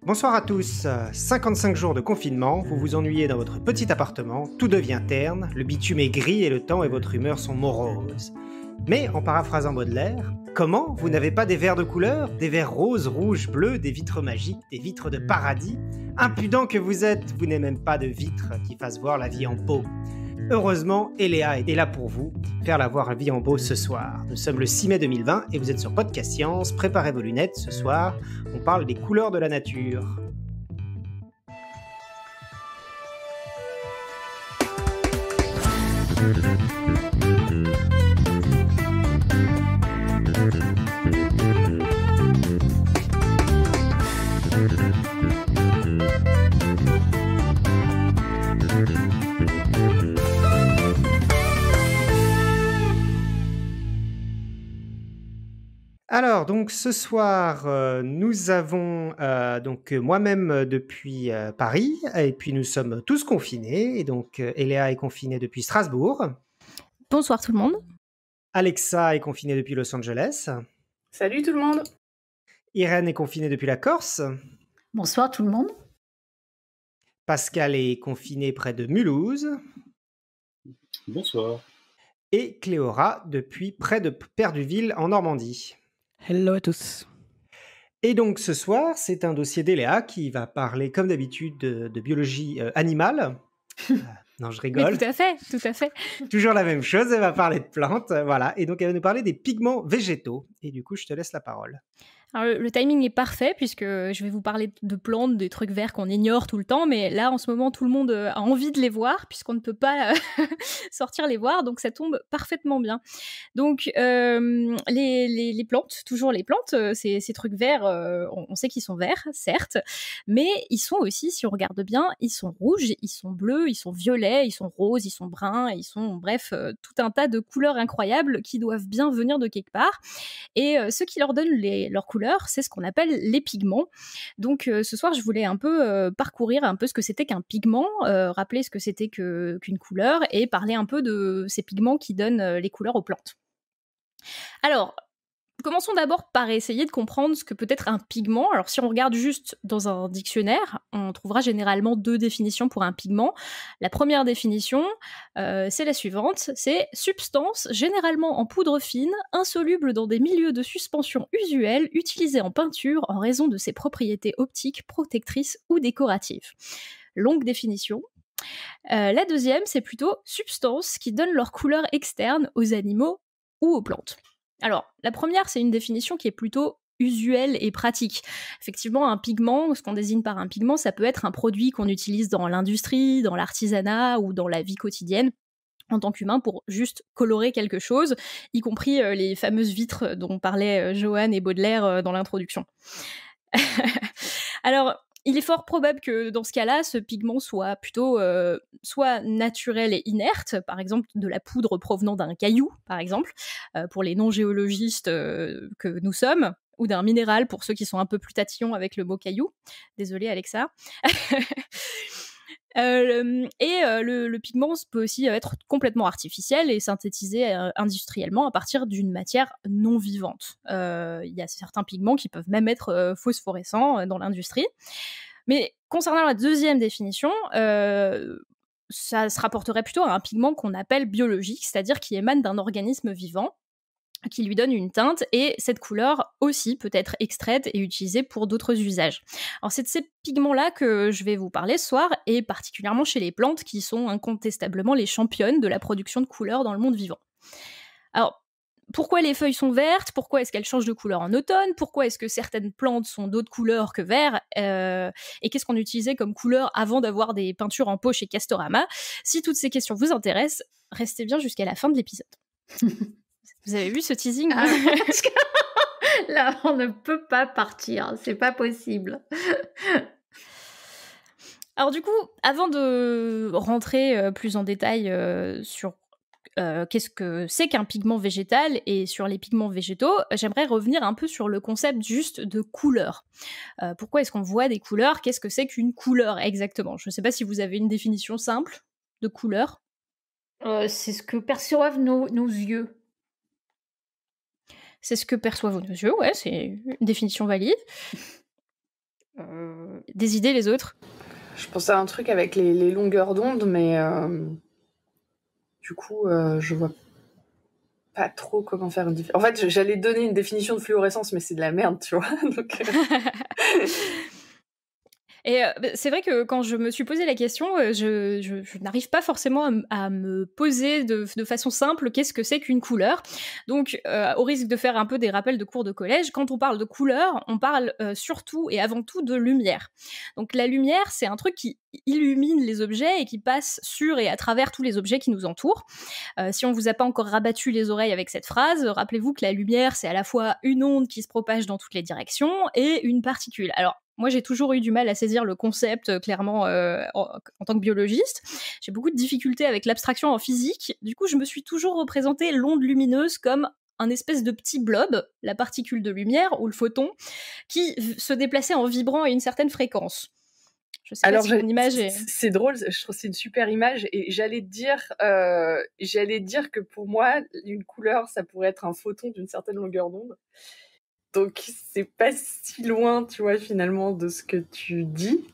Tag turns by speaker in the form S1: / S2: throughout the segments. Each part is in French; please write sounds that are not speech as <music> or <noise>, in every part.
S1: Bonsoir à tous. 55 jours de confinement, vous vous ennuyez dans votre petit appartement, tout devient terne, le bitume est gris et le temps et votre humeur sont moroses. Mais en paraphrasant Baudelaire, comment vous n'avez pas des verres de couleur, des verres roses, rouges, bleus, des vitres magiques, des vitres de paradis Impudent que vous êtes, vous n'avez même pas de vitres qui fassent voir la vie en peau. Heureusement, Eléa est là pour vous, faire la voir un vie en beau ce soir. Nous sommes le 6 mai 2020 et vous êtes sur Podcast Science. Préparez vos lunettes, ce soir, on parle des couleurs de la nature. Alors, donc ce soir, euh, nous avons euh, donc euh, moi-même depuis Paris, et puis nous sommes tous confinés. Et donc, Eléa est confinée depuis Strasbourg. Bonsoir tout le monde. Alexa est confinée depuis Los Angeles.
S2: Salut tout le monde.
S1: Irène est confinée depuis la Corse. Bonsoir tout le monde. Pascal est confiné près de Mulhouse. Bonsoir. Et Cléora depuis près de Perduville en Normandie. Hello à tous. Et donc ce soir, c'est un dossier d'Eléa qui va parler, comme d'habitude, de, biologie euh, animale. <laughs> Euh, non, je rigole. tout à
S3: fait, tout à fait.
S1: <laughs> Toujours la même chose, elle va parler de plantes, voilà. Et donc elle va nous parler des pigments végétaux. Et du coup, je te laisse la parole
S3: le, timing est parfait puisque je vais vous parler de plantes, des trucs verts qu'on ignore tout le temps, mais là en ce moment tout le monde euh, a envie de les voir puisqu'on ne peut pas euh, <laughs> sortir les voir, donc ça tombe parfaitement bien. Donc euh, les, plantes, toujours les plantes, ces, ces trucs verts, on, sait qu'ils sont verts, certes, mais ils sont aussi, si on regarde bien, ils sont rouges, ils sont bleus, ils sont violets, ils sont roses, ils sont bruns, ils sont bref tout un tas de couleurs incroyables qui doivent bien venir de quelque part. Et ce qui leur donne les, leurs couleurs c'est ce qu'on appelle les pigments. Donc euh, ce soir, je voulais un peu euh, parcourir un peu ce que c'était qu'un pigment, euh, rappeler ce que c'était qu'une couleur et parler un peu de ces pigments qui donnent les couleurs aux plantes. Alors, Commençons d'abord par essayer de comprendre ce que peut être un pigment. Alors si on regarde juste dans un dictionnaire, on trouvera généralement deux définitions pour un pigment. La première définition, euh, c'est la suivante, c'est substance généralement en poudre fine, insoluble dans des milieux de suspension usuels, utilisée en peinture en raison de ses propriétés optiques, protectrices ou décoratives. Longue définition, euh, la deuxième, c'est plutôt substance qui donne leur couleur externe aux animaux ou aux plantes. Alors, la première, c'est une définition qui est plutôt usuelle et pratique. Effectivement, un pigment, ce qu'on désigne par un pigment, ça peut être un produit qu'on utilise dans l'industrie, dans l'artisanat ou dans la vie quotidienne en tant qu'humain pour juste colorer quelque chose, y compris euh, les fameuses vitres dont parlaient euh, Johan et Baudelaire euh, dans l'introduction. <laughs> Alors, il est fort probable que dans ce cas-là, ce pigment soit plutôt euh, soit naturel et inerte, par exemple de la poudre provenant d'un caillou, par exemple, euh, pour les non-géologistes euh, que nous sommes, ou d'un minéral pour ceux qui sont un peu plus tatillons avec le mot caillou. Désolée Alexa. <laughs> Euh, et euh, le, pigment peut aussi être complètement artificiel et synthétisé euh, industriellement à partir d'une matière non vivante. Il y a certains pigments qui peuvent même être phosphorescents dans l'industrie. Mais concernant la deuxième définition, ça se rapporterait plutôt à un pigment qu'on appelle biologique, c'est-à-dire qui émane d'un organisme vivant qui lui donne une teinte et cette couleur aussi peut être extraite et utilisée pour d'autres usages. Alors c'est de ces pigments-là que je vais vous parler ce soir et particulièrement chez les plantes qui sont incontestablement les championnes de la production de couleurs dans le monde vivant. Alors pourquoi les feuilles sont vertes, pourquoi est-ce qu'elles changent de couleur en automne, pourquoi est-ce que certaines plantes sont d'autres couleurs que vert, euh, et qu'est-ce qu'on utilisait comme couleur avant d'avoir des peintures en poche chez Castorama. Si toutes ces questions vous intéressent, restez bien jusqu'à la fin de l'épisode. <laughs> Vous avez vu ce teasing hein ah, <laughs> <laughs> Là, on ne peut pas partir, c'est pas possible. Alors du coup, avant de rentrer euh, plus en détail euh, sur euh, qu'est-ce que c'est qu'un pigment végétal et sur les pigments végétaux, j'aimerais revenir un peu sur le concept juste de couleur. pourquoi est-ce qu'on voit des couleurs Qu'est-ce que c'est qu'une couleur exactement Je ne sais pas si vous avez une définition simple de couleur. c'est ce que perçoivent nos yeux.
S2: C'est ce que perçoivent nos yeux, ouais, c'est une
S3: définition valide. Euh,
S2: des idées, les autres Je pensais à un truc avec les, longueurs d'onde, mais euh, du coup, euh, je vois pas trop comment faire une définition. En fait, j'allais donner une définition de fluorescence, mais c'est de la merde, tu vois. <laughs> <laughs>
S3: Et euh, bah, c'est vrai que quand je me suis posé la question, euh, je, n'arrive pas forcément à, me poser de, façon simple qu'est-ce que c'est qu'une couleur. Donc, euh, au risque de faire un peu des rappels de cours de collège, quand on parle de couleur, on parle surtout et avant tout de lumière. Donc, la lumière, c'est un truc qui illumine les objets et qui passe sur et à travers tous les objets qui nous entourent. Euh, si on ne vous a pas encore rabattu les oreilles avec cette phrase, rappelez-vous que la lumière, c'est à la fois une onde qui se propage dans toutes les directions et une particule. Alors, moi, j'ai toujours eu du mal à saisir le concept, euh, clairement, euh, en, en, tant que biologiste. J'ai beaucoup de difficultés avec l'abstraction en physique. Du coup, je me suis toujours représenté l'onde lumineuse comme un espèce de petit blob, la particule de lumière ou le photon, qui se déplaçait en vibrant à une certaine fréquence. Alors, pas image
S2: C'est drôle, je trouve c'est une super image et j'allais dire, euh, j'allais dire que pour moi, une couleur, ça pourrait être un photon d'une certaine longueur d'onde. Donc c'est pas si loin, tu vois, finalement, de ce que tu dis.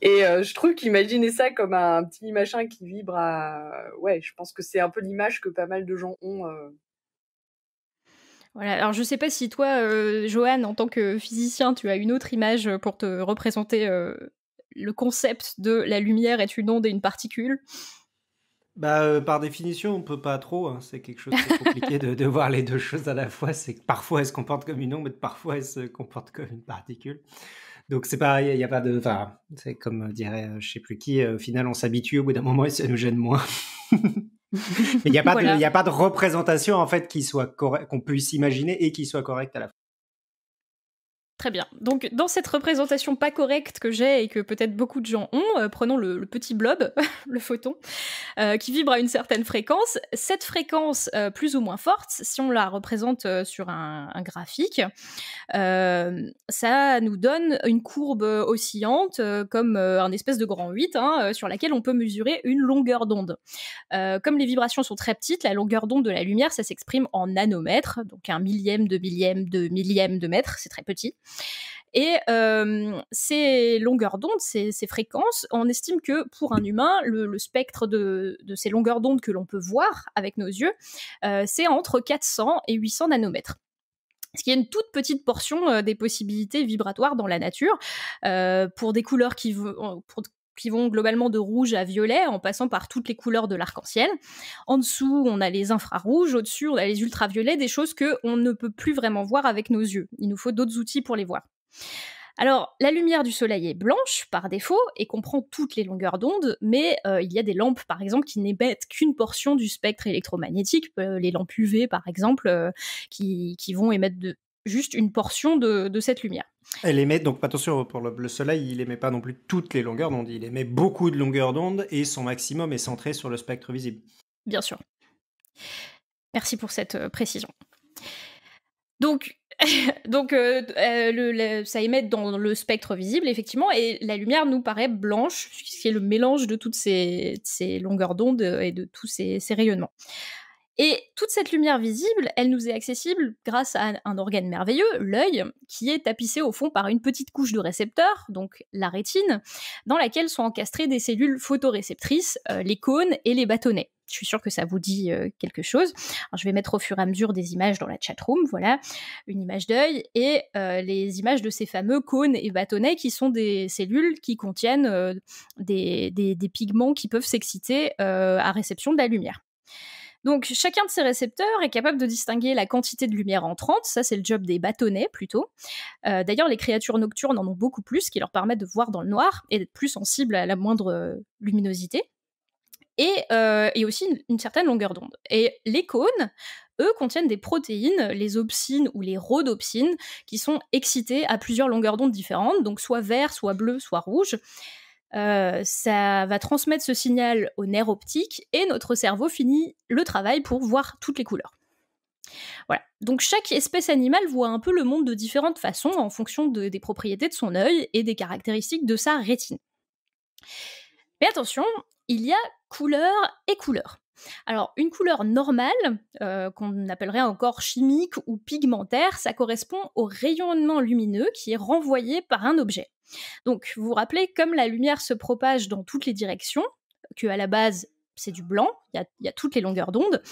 S2: Et euh, je trouve qu'imaginer ça comme un, petit machin qui vibre à... Ouais, je pense que c'est un peu l'image que pas mal de gens ont. Euh.
S3: Voilà. Alors je sais pas si toi, euh, Johan, en tant que physicien, tu as une autre image pour te représenter le concept de la lumière est une onde et une particule
S1: bah, euh, par définition, on peut pas trop. Hein. C'est quelque chose de <laughs> compliqué de, voir les deux choses à la fois. C'est que parfois elles se comportent comme une onde, mais parfois elles se comportent comme une particule. Donc c'est pareil, il n'y a pas de. Enfin, c'est comme dirait euh, je sais plus qui, euh, au final on s'habitue, au bout d'un moment et ça nous gêne moins. <laughs> Mais Il n'y a, pas Il de, a pas de représentation en fait qui soit qu'on puisse imaginer et qui soit correcte à la fois.
S3: Très bien. Donc, dans cette représentation pas correcte que j'ai et que peut-être beaucoup de gens ont, euh, prenons le, petit blob, <laughs> le photon, euh, qui vibre à une certaine fréquence. Cette fréquence euh, plus ou moins forte, si on la représente sur un, graphique, ça nous donne une courbe oscillante, comme un espèce de grand 8, hein, sur laquelle on peut mesurer une longueur d'onde. comme les vibrations sont très petites, la longueur d'onde de la lumière, ça s'exprime en nanomètres, donc un millième de millième de millième de mètre, c'est très petit. Et ces longueurs d'onde, ces, fréquences, on estime que pour un humain, le, spectre de, ces longueurs d'onde que l'on peut voir avec nos yeux, c'est entre 400 et 800 nanomètres ce qui est une toute petite portion des possibilités vibratoires dans la nature. pour des couleurs qui vont, pour qui vont globalement de rouge à violet en passant par toutes les couleurs de l'arc-en-ciel. En dessous, on a les infrarouges, au-dessus, on a les ultraviolets, des choses que on ne peut plus vraiment voir avec nos yeux. Il nous faut d'autres outils pour les voir. Alors, la lumière du soleil est blanche par défaut et comprend toutes les longueurs d'onde, mais euh, il y a des lampes, par exemple, qui n'émettent qu'une portion du spectre électromagnétique, euh, les lampes UV, par exemple, euh, qui, vont émettre de, juste une portion de, cette lumière.
S1: Elle émet, donc attention, pour le, Soleil, il n'émet pas non plus toutes les longueurs d'onde, il émet beaucoup de longueurs d'onde et son maximum est centré sur le spectre visible.
S3: Bien sûr. Merci pour cette euh, précision. Donc, <laughs> donc euh, euh, ça émet dans le spectre visible, effectivement, et la lumière nous paraît blanche, ce qui est le mélange de toutes ces, longueurs d'onde et de tous ces rayonnements. Et toute cette lumière visible, elle nous est accessible grâce à un organe merveilleux, l'œil, qui est tapissé au fond par une petite couche de récepteurs, donc la rétine, dans laquelle sont encastrées des cellules photoréceptrices, euh, les cônes et les bâtonnets. Je suis sûre que ça vous dit euh, quelque chose. je vais mettre au fur et à mesure des images dans la chatroom, voilà, une image d'œil et euh, les images de ces fameux cônes et bâtonnets qui sont des cellules qui contiennent des, pigments qui peuvent s'exciter à réception de la lumière. Donc chacun de ces récepteurs est capable de distinguer la quantité de lumière entrante, ça c'est le job des bâtonnets plutôt. Euh, d'ailleurs les créatures nocturnes en ont beaucoup plus, qui leur permet de voir dans le noir et d'être plus sensibles à la moindre euh, luminosité. Et, euh, aussi une, certaine longueur d'onde. Et les cônes, eux, contiennent des protéines, les opsines ou les rhodopsines, qui sont excitées à plusieurs longueurs d'onde différentes, donc soit vert, soit bleu, soit rouge. Euh, ça va transmettre ce signal au nerf optique et notre cerveau finit le travail pour voir toutes les couleurs. Voilà. Donc chaque espèce animale voit un peu le monde de différentes façons en fonction des propriétés de son œil et des caractéristiques de sa rétine. Mais attention, il y a couleur et couleur. Alors, une couleur normale, euh, qu'on appellerait encore chimique ou pigmentaire, ça correspond au rayonnement lumineux qui est renvoyé par un objet. Donc, vous vous rappelez, comme la lumière se propage dans toutes les directions, que à la base c'est du blanc, il y, a toutes les longueurs d'onde,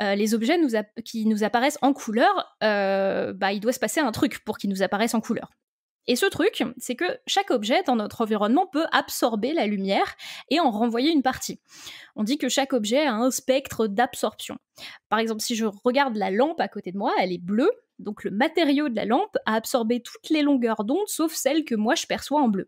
S3: euh, les objets qui nous apparaissent en couleur, euh, bah, il doit se passer un truc pour qu'ils nous apparaissent en couleur. Et ce truc, c'est que chaque objet dans notre environnement peut absorber la lumière et en renvoyer une partie. On dit que chaque objet a un spectre d'absorption. Par exemple, si je regarde la lampe à côté de moi, elle est bleue, donc le matériau de la lampe a absorbé toutes les longueurs d'onde sauf celles que moi je perçois en bleu.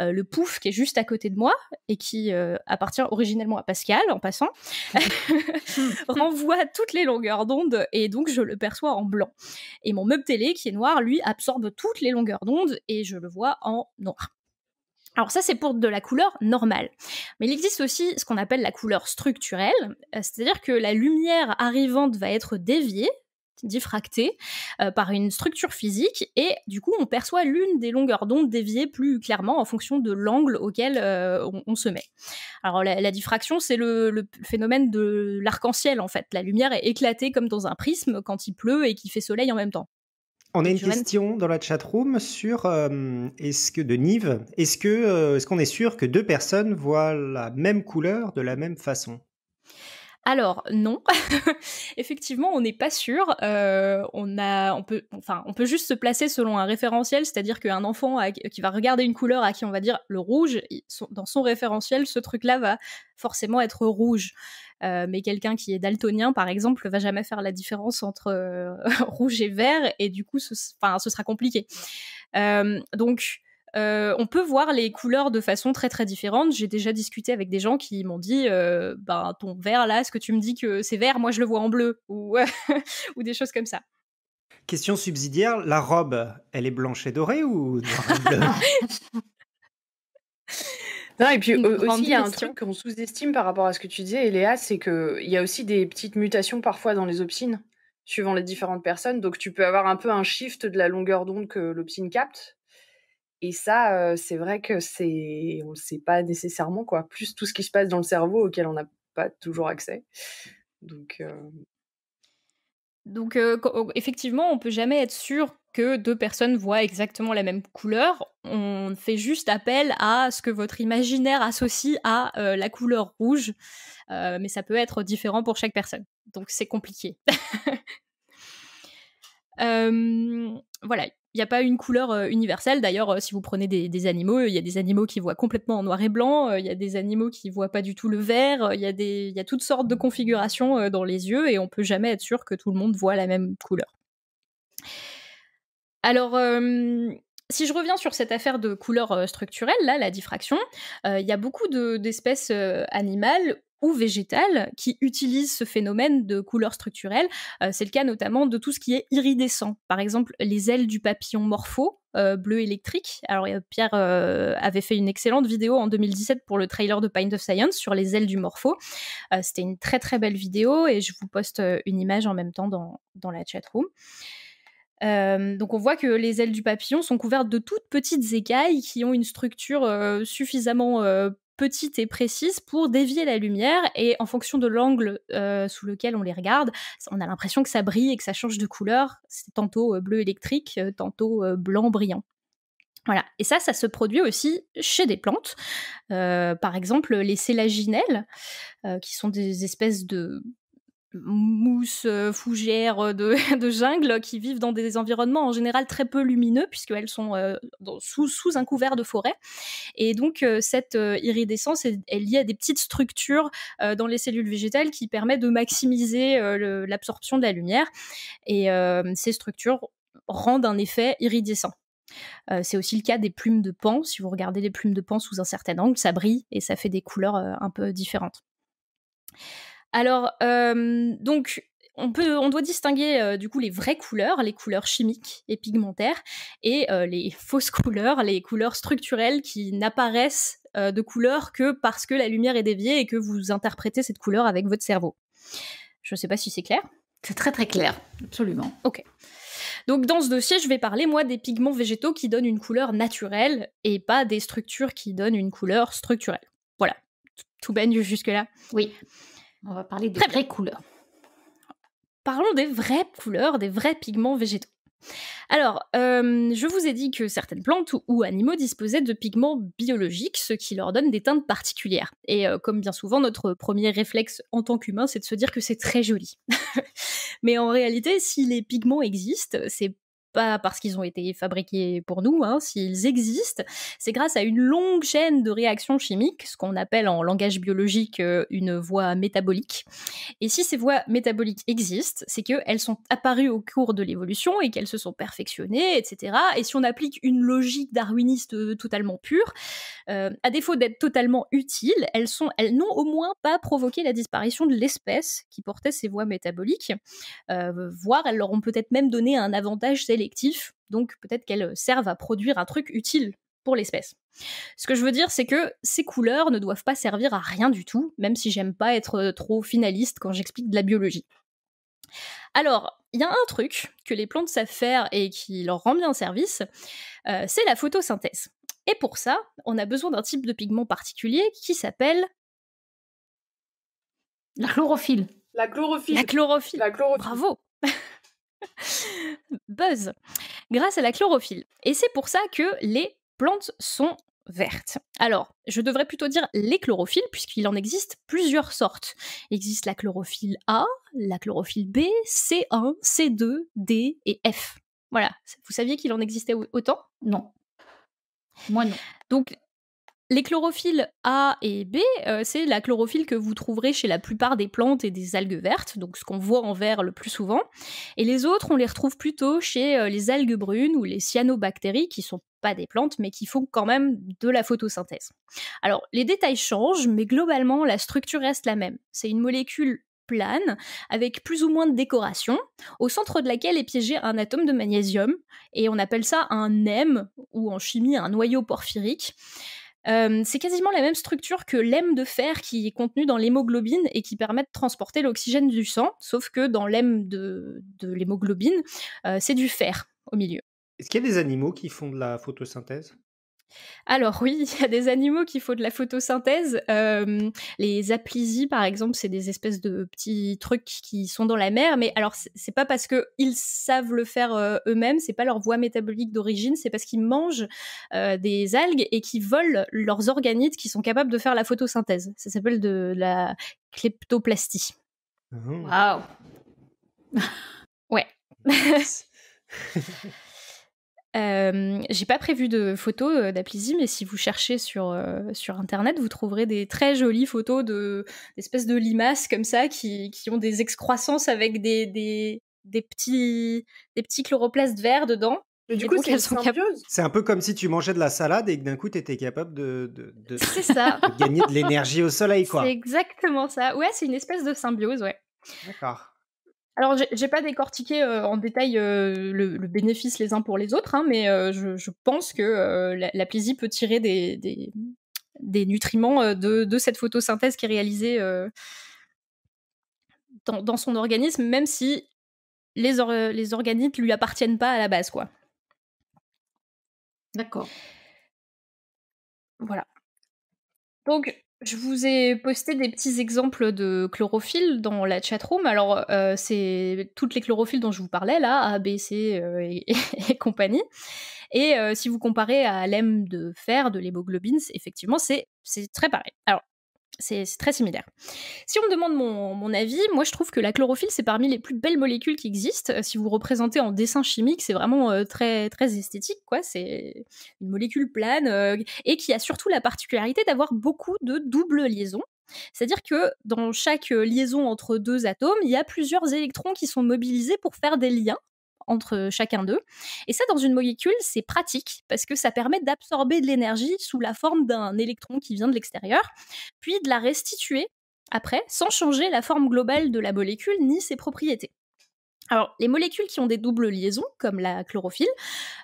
S3: Euh, le Pouf qui est juste à côté de moi et qui euh, appartient originellement à Pascal en passant, <laughs> <laughs> renvoie toutes les longueurs d'onde et donc je le perçois en blanc. Et mon meuble télé qui est noir, lui, absorbe toutes les longueurs d'onde et je le vois en noir. Alors ça, c'est pour de la couleur normale. Mais il existe aussi ce qu'on appelle la couleur structurelle, euh, c'est-à-dire que la lumière arrivante va être déviée diffractée euh, par une structure physique et du coup on perçoit l'une des longueurs d'onde déviées plus clairement en fonction de l'angle auquel euh, on, se met. Alors la, diffraction c'est le, phénomène de l'arc-en-ciel en fait, la lumière est éclatée comme dans un prisme quand il pleut et qu'il fait soleil en même temps.
S1: On a une question dans la chatroom sur euh, ce que de Nive, est que est-ce qu'on est sûr que deux personnes voient la même couleur de la même façon
S3: alors non, <laughs> effectivement, on n'est pas sûr. Euh, on a, on peut, enfin, on peut juste se placer selon un référentiel, c'est-à-dire qu'un enfant qui va regarder une couleur à qui on va dire le rouge, dans son référentiel, ce truc-là va forcément être rouge. Euh, mais quelqu'un qui est daltonien, par exemple, va jamais faire la différence entre euh, <laughs> rouge et vert, et du coup, ce, ce sera compliqué. donc euh, on peut voir les couleurs de façon très très différente. J'ai déjà discuté avec des gens qui m'ont dit, euh, ben, ton vert là, est-ce que tu me dis que c'est vert Moi je le vois en bleu ou, <laughs> des choses comme ça.
S1: Question subsidiaire, la robe, elle est blanche et dorée ou <laughs>
S2: Non, et puis aussi, il y a un truc qu'on sous-estime par rapport à ce que tu disais, Léa, c'est qu'il y a aussi des petites mutations parfois dans les opsines, suivant les différentes personnes. Donc, tu peux avoir un peu un shift de la longueur d'onde que l'opsine capte. Et ça, c'est vrai que c'est, on ne sait pas nécessairement quoi. Plus tout ce qui se passe dans le cerveau auquel on n'a pas toujours accès. Donc.
S3: Donc effectivement, on peut jamais être sûr que deux personnes voient exactement la même couleur. On fait juste appel à ce que votre imaginaire associe à la couleur rouge, mais ça peut être différent pour chaque personne. Donc c'est compliqué. <laughs> voilà, n'y a pas une couleur euh, universelle. D'ailleurs, euh, si vous prenez des, animaux, il y a des animaux qui voient complètement en noir et blanc, euh, il y a des animaux qui voient pas du tout le vert, il y, a toutes sortes de configurations dans les yeux et on peut jamais être sûr que tout le monde voit la même couleur. Alors, si je reviens sur cette affaire de couleur structurelle, là, la diffraction, il y a beaucoup d'espèces animales ou végétales qui utilisent ce phénomène de couleur structurelle. Euh, c'est le cas notamment de tout ce qui est iridescent. Par exemple, les ailes du papillon morpho, euh, bleu électrique. Alors euh, Pierre avait fait une excellente vidéo en 2017 pour le trailer de Pint of Science sur les ailes du morpho. C'était une très très belle vidéo et je vous poste une image en même temps dans, la chatroom. room. donc on voit que les ailes du papillon sont couvertes de toutes petites écailles qui ont une structure suffisamment petites et précises pour dévier la lumière et en fonction de l'angle euh, sous lequel on les regarde, on a l'impression que ça brille et que ça change de couleur. C'est tantôt euh, bleu électrique, euh, tantôt blanc brillant. Voilà. Et ça, ça se produit aussi chez des plantes. par exemple, les sélaginelles, qui sont des espèces de mousses, euh, fougères euh, de, <laughs> de, jungle qui vivent dans des environnements en général très peu lumineux puisqu'elles sont euh, sous, un couvert de forêt. Et donc cette iridescence est, liée à des petites structures dans les cellules végétales qui permettent de maximiser l'absorption de la lumière. Et ces structures rendent un effet iridescent. c'est aussi le cas des plumes de pan. Si vous regardez les plumes de pan sous un certain angle, ça brille et ça fait des couleurs un peu différentes. Alors, euh, donc, on, peut, on doit distinguer euh, du coup les vraies couleurs, les couleurs chimiques et pigmentaires, et euh, les <laughs> fausses couleurs, les couleurs structurelles qui n'apparaissent de couleur que parce que la lumière est déviée et que vous interprétez cette couleur avec votre cerveau. Je ne sais pas si c'est clair. C'est très très clair, absolument. Ok. Donc dans ce dossier, je vais parler moi des pigments végétaux qui donnent une couleur naturelle et pas des structures qui donnent une couleur structurelle. Voilà. Tout baigne jusque-là Oui. On va parler des vraies couleurs. Parlons des vraies couleurs, des vrais pigments végétaux. Alors, euh, je vous ai dit que certaines plantes ou animaux disposaient de pigments biologiques, ce qui leur donne des teintes particulières. Et euh, comme bien souvent, notre premier réflexe en tant qu'humain, c'est de se dire que c'est très joli. <laughs> Mais en réalité, si les pigments existent, c'est parce qu'ils ont été fabriqués pour nous, hein, s'ils existent, c'est grâce à une longue chaîne de réactions chimiques, ce qu'on appelle en langage biologique euh, une voie métabolique. Et si ces voies métaboliques existent, c'est qu'elles sont apparues au cours de l'évolution et qu'elles se sont perfectionnées, etc. Et si on applique une logique darwiniste euh, totalement pure, euh, à défaut d'être totalement utile elles sont, elles n'ont au moins pas provoqué la disparition de l'espèce qui portait ces voies métaboliques, voire elles leur ont peut-être même donné un avantage sélectif donc peut-être qu'elles euh, servent à produire un truc utile pour l'espèce. Ce que je veux dire, c'est que ces couleurs ne doivent pas servir à rien du tout, même si j'aime pas être euh, trop finaliste quand j'explique de la biologie. Alors, il y a un truc que les plantes savent faire et qui leur rend bien service, euh, c'est la photosynthèse. Et pour ça, on a besoin d'un type de pigment particulier qui s'appelle la chlorophylle.
S2: La chlorophylle. La chlorophylle. La chlorophylle. Bravo.
S3: <laughs> Buzz. Grâce à la chlorophylle. Et c'est pour ça que les plantes sont vertes. Alors, je devrais plutôt dire les chlorophylles, puisqu'il en existe plusieurs sortes. Il existe la chlorophylle A, la chlorophylle B, C1, C2, D et F. Voilà. Vous saviez qu'il en existait autant Non. Moi non. Donc les chlorophylles A et B, euh, c'est la chlorophylle que vous trouverez chez la plupart des plantes et des algues vertes, donc ce qu'on voit en vert le plus souvent. Et les autres, on les retrouve plutôt chez euh, les algues brunes ou les cyanobactéries, qui sont pas des plantes, mais qui font quand même de la photosynthèse. Alors, les détails changent, mais globalement, la structure reste la même. C'est une molécule plane, avec plus ou moins de décoration, au centre de laquelle est piégé un atome de magnésium, et on appelle ça un M ou en chimie un noyau porphyrique. Euh, c'est quasiment la même structure que l'hème de fer qui est contenu dans l'hémoglobine et qui permet de transporter l'oxygène du sang, sauf que dans l'hème de, l'hémoglobine, euh, c'est du fer au milieu.
S1: Est-ce qu'il y a des animaux qui font de la photosynthèse
S3: alors oui, il y a des animaux qui font de la photosynthèse. Euh, les aplisies par exemple, c'est des espèces de petits trucs qui sont dans la mer. Mais alors, c'est pas parce qu'ils savent le faire euh, eux-mêmes, c'est pas leur voie métabolique d'origine, c'est parce qu'ils mangent euh, des algues et qu'ils volent leurs organites qui sont capables de faire la photosynthèse. Ça s'appelle de, la kleptoplastie. Oh. Waouh. ouais. <laughs> Euh, j'ai pas prévu de photos euh, d'Aplysie, mais si vous cherchez sur, euh, sur internet, vous trouverez des très jolies photos d'espèces de, de, limaces comme ça qui, qui ont des excroissances avec des, des, des, petits, des petits chloroplastes verts dedans. Mais du coup, c'est
S1: C'est un peu comme si tu mangeais de la salade et que d'un coup, tu étais capable de, <laughs> ça. gagner de l'énergie au soleil. C'est
S3: exactement ça. Ouais, c'est une espèce de symbiose, ouais. D'accord. Alors, je n'ai pas décortiqué euh, en détail euh, le, bénéfice les uns pour les autres, hein, mais euh, je, pense que la, plaisir peut tirer des, nutriments de, cette photosynthèse qui est réalisée dans, son organisme, même si les, organites les lui appartiennent pas à la base, quoi. D'accord. Voilà. Donc, je vous ai posté des petits exemples de chlorophylle dans la chatroom. Alors, euh, c'est toutes les chlorophylles dont je vous parlais, là, A, B, C euh, <laughs> et, compagnie. Et euh, si vous comparez à l'aime de fer, de l'hémoglobine, effectivement, c'est très pareil. Alors, c'est très similaire. Si on me demande mon, avis, moi je trouve que la chlorophylle, c'est parmi les plus belles molécules qui existent. Euh, si vous représentez en dessin chimique, c'est vraiment euh, très, très esthétique, quoi. C'est une molécule plane euh, et qui a surtout la particularité d'avoir beaucoup de doubles liaisons. C'est-à-dire que dans chaque liaison entre deux atomes, il y a plusieurs électrons qui sont mobilisés pour faire des liens entre euh, chacun d'eux. Et ça, dans une molécule, c'est pratique parce que ça permet d'absorber de l'énergie sous la forme d'un électron qui vient de l'extérieur, puis de la restituer après, sans changer la forme globale de la molécule ni ses propriétés. Alors, les molécules qui ont des doubles liaisons, comme la chlorophylle,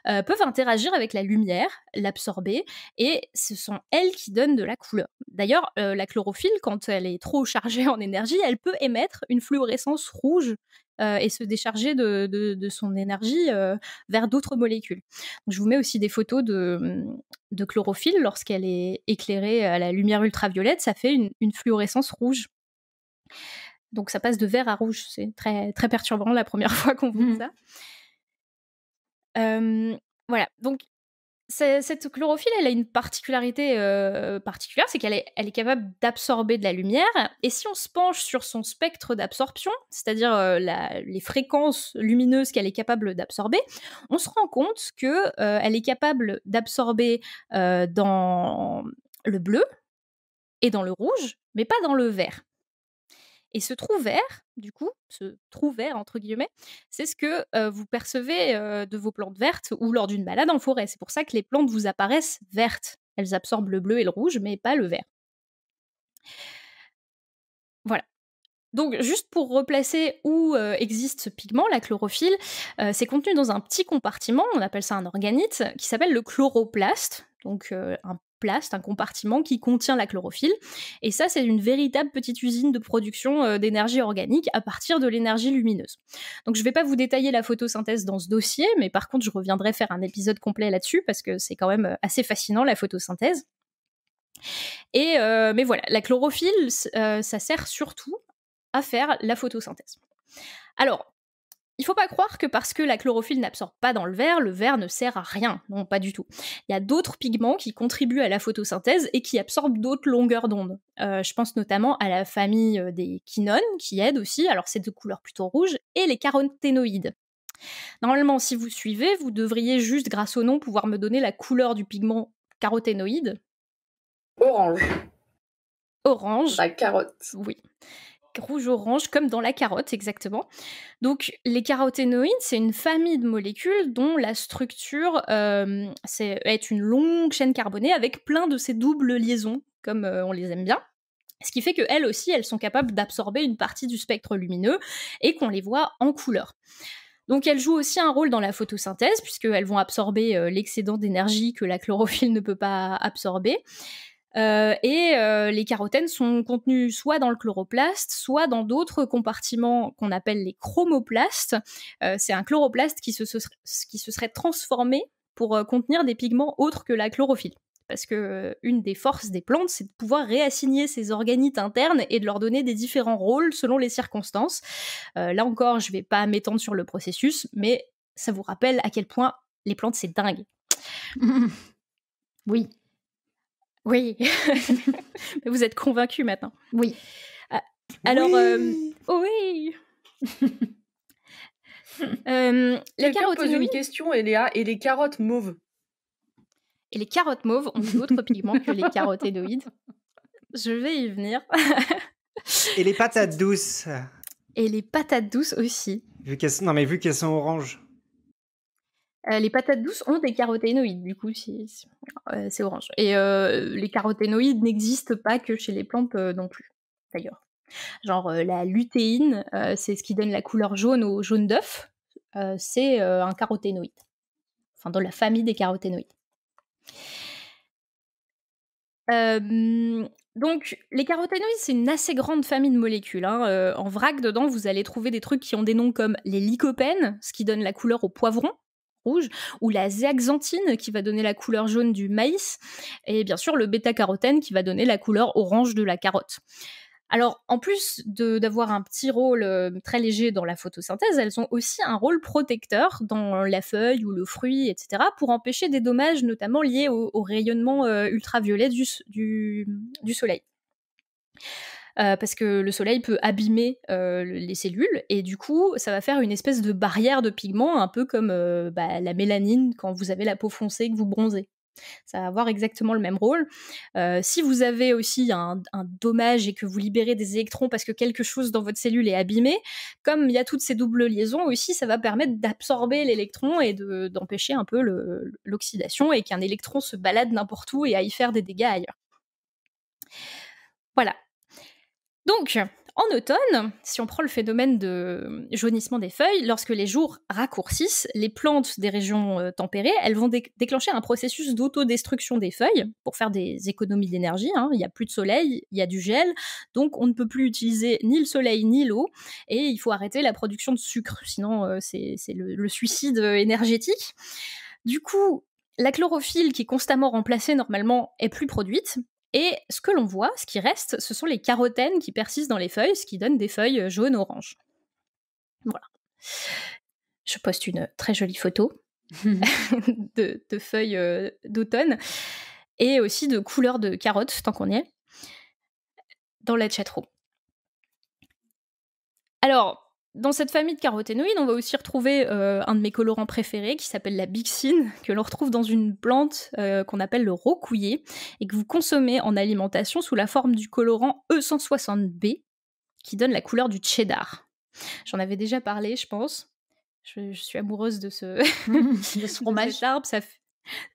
S3: euh, peuvent interagir avec la lumière, l'absorber, et ce sont elles qui donnent de la couleur. D'ailleurs, euh, la chlorophylle, quand elle est trop chargée <laughs> en énergie, elle peut émettre une fluorescence rouge euh, et se décharger de, son énergie vers d'autres molécules. je vous mets aussi des photos hum, de, chlorophylle. Lorsqu'elle est éclairée à la lumière ultraviolette, ça fait une fluorescence rouge. Donc ça passe de vert à rouge. C'est très, très perturbant la première <laughs> fois qu'on voit mmh. ça. voilà. Donc cette chlorophylle, elle a une particularité particulière, c'est qu'elle est, capable d'absorber de la lumière. Et si on se penche sur son spectre d'absorption, c'est-à-dire les fréquences lumineuses qu'elle est capable d'absorber, on se rend compte que elle est capable d'absorber dans le bleu et dans le rouge, mais pas dans le vert. Et ce trou vert, du coup, ce trou vert entre guillemets, c'est ce que vous percevez de vos plantes vertes ou lors d'une balade en forêt. C'est pour ça que les plantes vous apparaissent vertes. Elles absorbent le bleu et le rouge, mais pas le vert. Voilà. Donc, juste pour replacer où existe ce pigment, la chlorophylle, c'est contenu dans un petit compartiment, on appelle ça un organite, qui s'appelle le chloroplaste, donc un place, un compartiment qui contient la chlorophylle. Et ça, c'est une véritable petite usine de production euh, d'énergie organique à partir de l'énergie lumineuse. Donc, je ne vais pas vous détailler la photosynthèse dans ce dossier, mais par contre, je reviendrai faire un épisode complet là-dessus parce que c'est quand même euh, assez fascinant la photosynthèse. Et euh, mais voilà, la chlorophylle, ça sert surtout à faire la photosynthèse. Alors, il faut pas croire que parce que la chlorophylle n'absorbe pas dans le verre, le verre ne sert à rien. Non, pas du tout. Il y a d'autres pigments qui contribuent à la photosynthèse et qui absorbent d'autres longueurs d'onde. Euh, je pense notamment à la famille euh, des quinones qui aident aussi, alors c'est de couleur plutôt rouge, et les caroténoïdes. Normalement, si vous suivez, vous devriez juste, grâce au nom, pouvoir me donner la couleur du pigment caroténoïde.
S2: Orange. Orange. La carotte. Oui
S3: rouge-orange, comme dans la carotte exactement. Donc les caroténoïdes, c'est une famille de molécules dont la structure c'est est, une longue chaîne carbonée avec plein de ces doubles liaisons, comme on les aime bien. Ce qui fait qu'elles aussi, elles sont capables d'absorber une partie du spectre lumineux et qu'on les voit en couleur. Donc elles jouent aussi un rôle dans la photosynthèse, puisqu'elles vont absorber l'excédent d'énergie que la chlorophylle <laughs> ne peut pas absorber. Euh, et euh, les carotènes sont contenus soit dans le chloroplaste, soit dans d'autres compartiments qu'on appelle les chromoplastes. Euh, c'est un chloroplaste qui se, qui se, serait transformé pour contenir des pigments autres que la chlorophylle. Parce que une des forces des plantes, c'est de pouvoir réassigner ces organites internes et de leur donner des différents rôles selon les circonstances. là encore, je ne vais pas m'étendre sur le processus, mais ça vous rappelle à quel point les plantes, c'est dingue. <laughs> oui, oui, <laughs> vous êtes convaincu maintenant. Oui. Ah, alors, oui, euh, oh <laughs> les carottes une question, Eléa, et les carottes mauves. Et les carottes mauves ont d'autres pigments que les carottes caroténoïdes. Je vais y venir.
S1: et les patates <laughs> douces.
S3: Et les patates douces aussi.
S1: Vu non mais vu qu'elles sont oranges.
S3: Euh, les patates douces ont des caroténoïdes, du coup, euh, c'est orange. Et euh, les caroténoïdes n'existent pas que chez les plantes non plus, d'ailleurs. Genre la lutéine, c'est ce qui donne la couleur jaune au jaune d'œuf, c'est un caroténoïde. Enfin, dans la famille des caroténoïdes. donc, les caroténoïdes, c'est une assez grande famille de molécules. Hein. en vrac, dedans, vous allez trouver des trucs qui ont des noms comme les lycopènes, ce qui donne la couleur au poivron, rouge, ou la zéaxanthine qui va donner la couleur jaune du maïs, et bien sûr le bêta-carotène qui va donner la couleur orange de la carotte. Alors, en plus d'avoir un petit rôle euh, très léger dans la photosynthèse, elles ont aussi un rôle protecteur dans la feuille ou le fruit, etc., pour empêcher des dommages notamment liés au, rayonnement euh, ultraviolet du soleil. Euh, parce que le soleil peut abîmer euh, les cellules et du coup ça va faire une espèce de barrière de pigments, un peu comme euh, bah, la mélanine quand vous avez la peau foncée que vous bronzez. Ça va avoir exactement le même rôle. si vous avez aussi un, dommage et que vous libérez des électrons parce que quelque chose dans votre cellule est abîmé, comme il y a toutes ces doubles liaisons aussi, ça va permettre d'absorber l'électron et d'empêcher un peu l'oxydation et qu'un électron se balade n'importe où et aille faire des dégâts ailleurs. Voilà, donc, en automne, si on prend le phénomène de euh, jaunissement des feuilles, lorsque les jours raccourcissent, les plantes des régions euh, tempérées, elles vont déclencher un processus d'autodestruction des feuilles pour faire des économies d'énergie. Hein. Il n'y a plus de soleil, il y a du gel, donc on ne peut plus utiliser ni le soleil ni l'eau, et il faut arrêter la production de sucre, sinon euh, c'est le, le suicide énergétique. Du coup, la chlorophylle, qui est constamment remplacée normalement, est plus produite, et ce que l'on voit, ce qui reste, ce sont les carotènes qui persistent dans les feuilles, ce qui donne des feuilles euh, jaunes-orange. Voilà. Je poste une très jolie photo <laughs> <laughs> de, feuilles euh, d'automne et aussi de couleurs de carottes, tant qu'on y est, dans la chatroom. Alors, dans cette famille de caroténoïdes, on va aussi retrouver euh, un de mes colorants préférés qui s'appelle la bixine, que l'on retrouve dans une plante euh, qu'on appelle le rocouillé et que vous consommez en alimentation sous la forme du colorant E160B qui donne la couleur du cheddar. J'en avais déjà parlé, je pense. Je, suis amoureuse de ce, fromage. <laughs> ça fait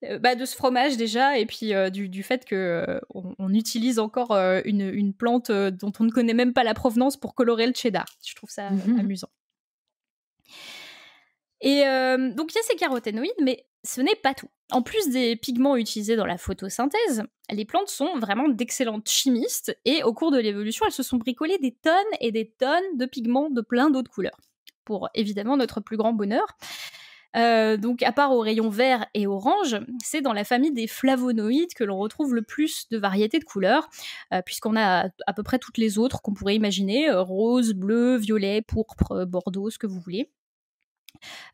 S3: euh, bah, de ce fromage déjà et puis euh, du, fait que euh, on, utilise encore une, plante dont on ne connaît même pas la provenance pour colorer le cheddar. Je trouve ça mmh amusant. Et donc il y a ces caroténoïdes, mais ce n'est pas tout. En plus des pigments utilisés dans la photosynthèse, les plantes sont vraiment d'excellentes chimistes et au cours de l'évolution, elles se sont bricolées des tonnes et des tonnes de pigments de plein d'autres couleurs. Pour évidemment notre plus grand bonheur. Euh, donc, à part aux rayons vert et orange, c'est dans la famille des flavonoïdes que l'on retrouve le plus de variétés de couleurs, euh, puisqu'on a à peu près toutes les autres qu'on pourrait imaginer euh, rose, bleu, violet, pourpre, bordeaux, ce que vous voulez.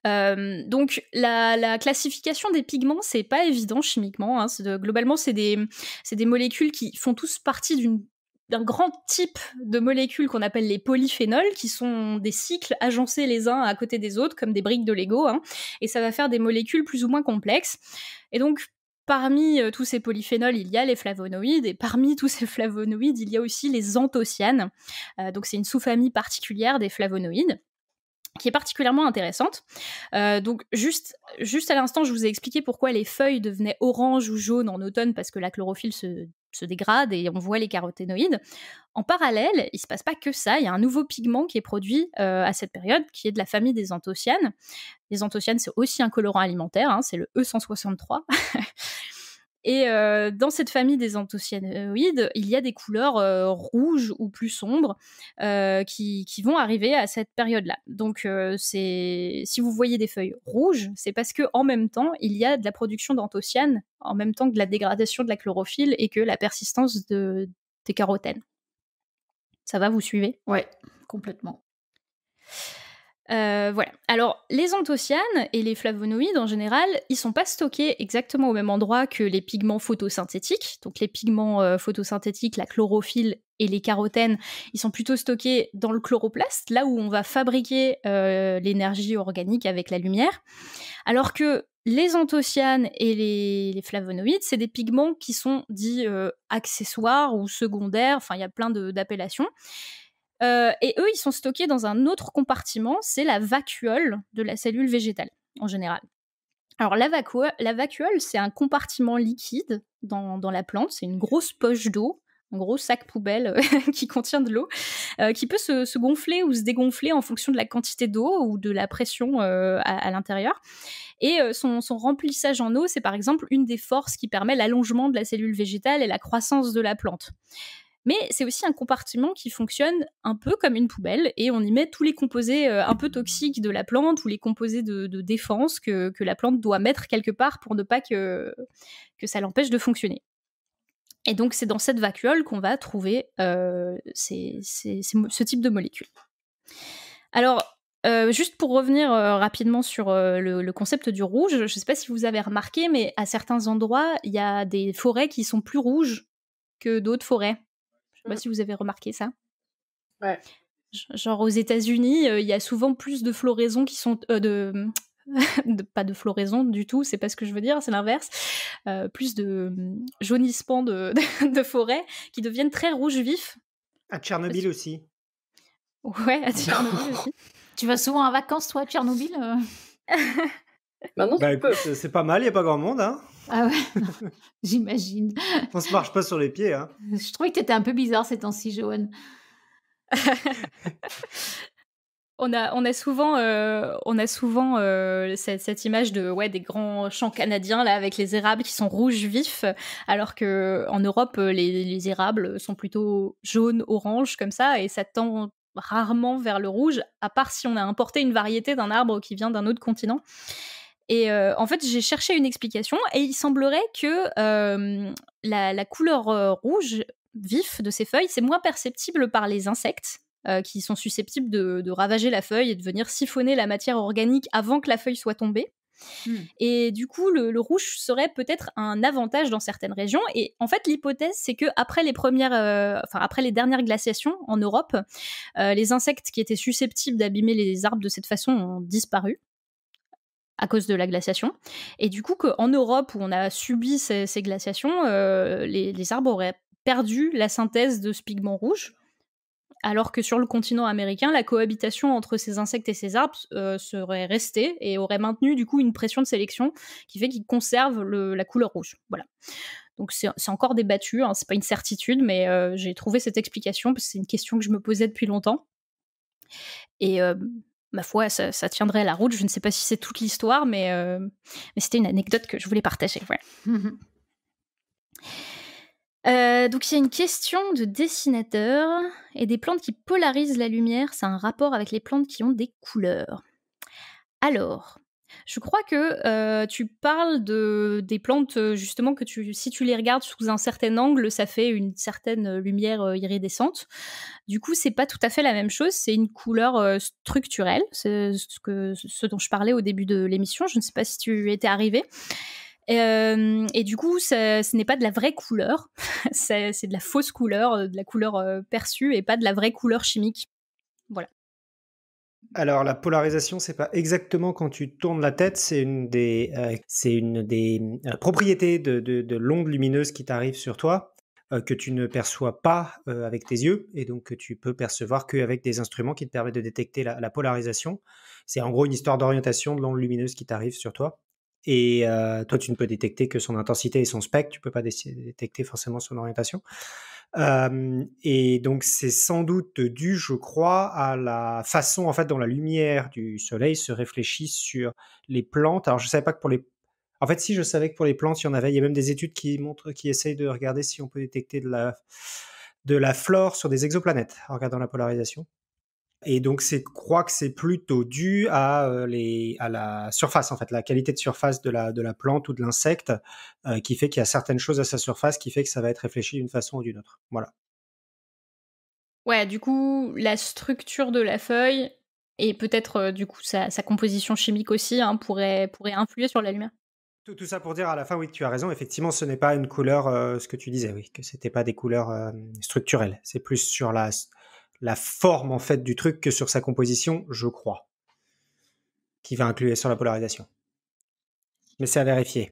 S3: donc la, classification des pigments c'est pas évident chimiquement. Hein. globalement c'est des, molécules qui font tous partie d'une d'un grand type de molécules qu'on appelle les polyphénols, qui sont des cycles agencés les uns à côté des autres, comme des briques de Lego, hein. et ça va faire des molécules plus ou moins complexes. Et donc, Parmi euh, tous ces polyphénols, il y a les flavonoïdes, et parmi tous ces flavonoïdes, il y a aussi les anthocyanes. Euh, donc c'est une sous-famille particulière des flavonoïdes qui est particulièrement intéressante. Euh, donc juste, juste à l'instant, je vous ai expliqué pourquoi les feuilles devenaient orange ou jaune en automne parce que la chlorophylle se se dégrade et on voit les caroténoïdes. En parallèle, il ne se passe pas que ça, il y a un nouveau pigment qui est produit euh, à cette période, qui est de la famille des anthocyanes. Les anthocyanes, c'est aussi un colorant alimentaire, hein, c'est le E163. <laughs> Et euh, dans cette famille des anthocyanoïdes, il y a des couleurs euh, rouges ou plus sombres euh, qui, vont arriver à cette période-là. Donc, c'est si vous voyez des feuilles rouges, c'est parce que en même temps, il y a de la production d'anthocyanes, en même temps que de la dégradation de la chlorophylle et que la persistance des carotènes. Ça va, vous suivez Ouais, complètement. Euh, voilà. Alors, les anthocyanes et les flavonoïdes en général, ils sont pas stockés exactement au même endroit que les pigments photosynthétiques. Donc, les pigments euh, photosynthétiques, la chlorophylle et les carotènes, ils sont plutôt stockés dans le chloroplaste, là où on va fabriquer euh, l'énergie organique avec la lumière. Alors que les anthocyanes et les, flavonoïdes, c'est des pigments qui sont dits accessoires ou secondaires. Enfin, il y a plein d'appellations. Euh, et eux, ils sont stockés dans un autre compartiment, c'est la vacuole de la cellule végétale en général. Alors la, vacuole, c'est un compartiment liquide dans, la plante, c'est une grosse poche d'eau, un gros sac poubelle euh, <laughs> qui contient de l'eau, euh, qui peut se, gonfler ou se dégonfler en fonction de la quantité d'eau ou de la pression à, l'intérieur. Et son, remplissage en eau, c'est par exemple une des forces qui permet l'allongement de la cellule végétale et la croissance de la plante mais c'est aussi un compartiment qui fonctionne un peu comme une poubelle et on y met tous les composés euh, un peu toxiques de la plante ou les composés de, défense que, la plante doit mettre quelque part pour ne pas que, ça l'empêche de fonctionner. Et donc c'est dans cette vacuole qu'on va trouver euh, ce type de molécules. Alors, euh, juste pour revenir rapidement sur le, concept du rouge, je ne sais pas si vous avez remarqué, mais à certains endroits, il y a des forêts qui sont plus rouges que d'autres forêts sais bah, pas mmh. si vous avez remarqué ça. Genre aux États-Unis, il y a souvent plus de floraisons qui sont mmh, <laughs> de... pas de floraisons du tout, c'est pas ce que je veux dire, c'est l'inverse. plus de mmh, jaunissements de, <laughs> forêts qui deviennent très rouges vifs.
S1: À Tchernobyl aussi.
S3: Ouais, à Tchernobyl <laughs> aussi. Tu vas souvent en vacances toi à Tchernobyl
S1: bah, Maintenant, c'est pas mal, il y a pas grand monde hein.
S4: Ah ouais, <laughs> j'imagine.
S1: On se marche pas sur les pieds. Hein.
S3: Je trouvais que tu étais un peu bizarre ces temps-ci, jaune. <laughs> on, a, on a souvent, euh, on a souvent euh, cette, image de ouais, des grands champs canadiens là, avec les érables qui sont rouges vifs, alors que en Europe, euh, les, les érables sont plutôt jaunes, oranges comme ça, et ça tend rarement vers le rouge, à part si on a importé une variété d'un arbre qui vient d'un autre continent. Et euh, en fait, j'ai cherché une explication et il semblerait que euh, la, couleur euh, rouge vif de ces feuilles, c'est moins perceptible par les insectes qui sont susceptibles de, ravager la feuille et de venir siphonner la matière organique avant que la feuille soit tombée. Hmm. Et du coup, le, rouge serait peut-être un avantage dans certaines régions. Et en fait, l'hypothèse, c'est que les premières, après les dernières glaciations en Europe, les insectes qui étaient susceptibles d'abîmer les arbres de cette façon ont disparu à cause de la glaciation. Et du coup, en Europe, où on a subi ces, glaciations, euh, les, arbres auraient perdu la synthèse de ce pigment rouge, alors que sur le continent américain, la cohabitation entre ces insectes et ces arbres euh, serait restée et aurait maintenu du coup une pression de sélection qui fait qu'ils conservent la couleur rouge. Voilà. Donc c'est encore débattu, hein, c'est pas une certitude, mais euh, j'ai trouvé cette explication parce que c'est une question que je me posais depuis longtemps. Et ma foi, ça, tiendrait tiendrait la route. Je ne sais pas si c'est toute l'histoire, mais, euh, c'était une anecdote que je voulais partager. <laughs> Euh, donc il y a une question de dessinateur et des plantes qui polarisent la lumière, c'est un rapport avec les plantes qui ont des couleurs. Alors, je crois que tu parles de, des plantes, justement, que tu, si tu les regardes sous un certain angle, ça fait une certaine lumière iridescente. Du coup, c'est pas tout à fait la même chose, c'est une couleur structurelle, c'est ce, que, ce dont je parlais au début de l'émission. Je ne sais pas si tu étais arrivé. et du coup, ce n'est pas de la vraie couleur, <laughs> c'est de la fausse couleur, de la couleur perçue et pas de la vraie couleur chimique. Voilà.
S1: Alors la polarisation, c'est pas exactement quand tu tournes la tête, c'est une des, euh, c'est une des euh, propriétés de, de, l'onde lumineuse qui t'arrive sur toi euh, que tu ne perçois pas avec tes yeux et donc que tu peux percevoir qu'avec des instruments qui te permettent de détecter la, la polarisation. C'est en gros une histoire d'orientation de l'onde lumineuse qui t'arrive sur toi. Et toi, tu ne peux détecter que son intensité et son spectre, tu ne peux pas détecter forcément son orientation et donc c'est sans doute dû, je crois, à la façon en fait dont la lumière du soleil se réfléchit sur les plantes. Alors je savais pas que pour les en fait, si je savais que pour les plantes, il y en avait, il y a même des études qui montrent, qui essayent de regarder si on peut détecter de la, de la flore sur des exoplanètes en regardant la polarisation. Et donc, je crois que c'est plutôt dû à, euh, les, à la surface, en fait, la qualité de surface de la, de la plante ou de l'insecte, euh, qui fait qu'il y a certaines choses à sa surface qui fait que ça va être réfléchi d'une façon ou d'une autre. Voilà.
S3: Ouais, du coup, la structure de la feuille et peut-être, euh, du coup, sa, composition chimique aussi hein, pourrait, pourrait influer sur la lumière.
S1: Tout, ça pour dire à la fin, oui, tu as raison, effectivement, ce n'est pas une couleur, ce que tu disais, oui, que ce n'était pas des couleurs structurelles, c'est plus sur la la forme en fait du truc que sur sa composition, je crois, qui va inclure sur la polarisation. Mais c'est à vérifier.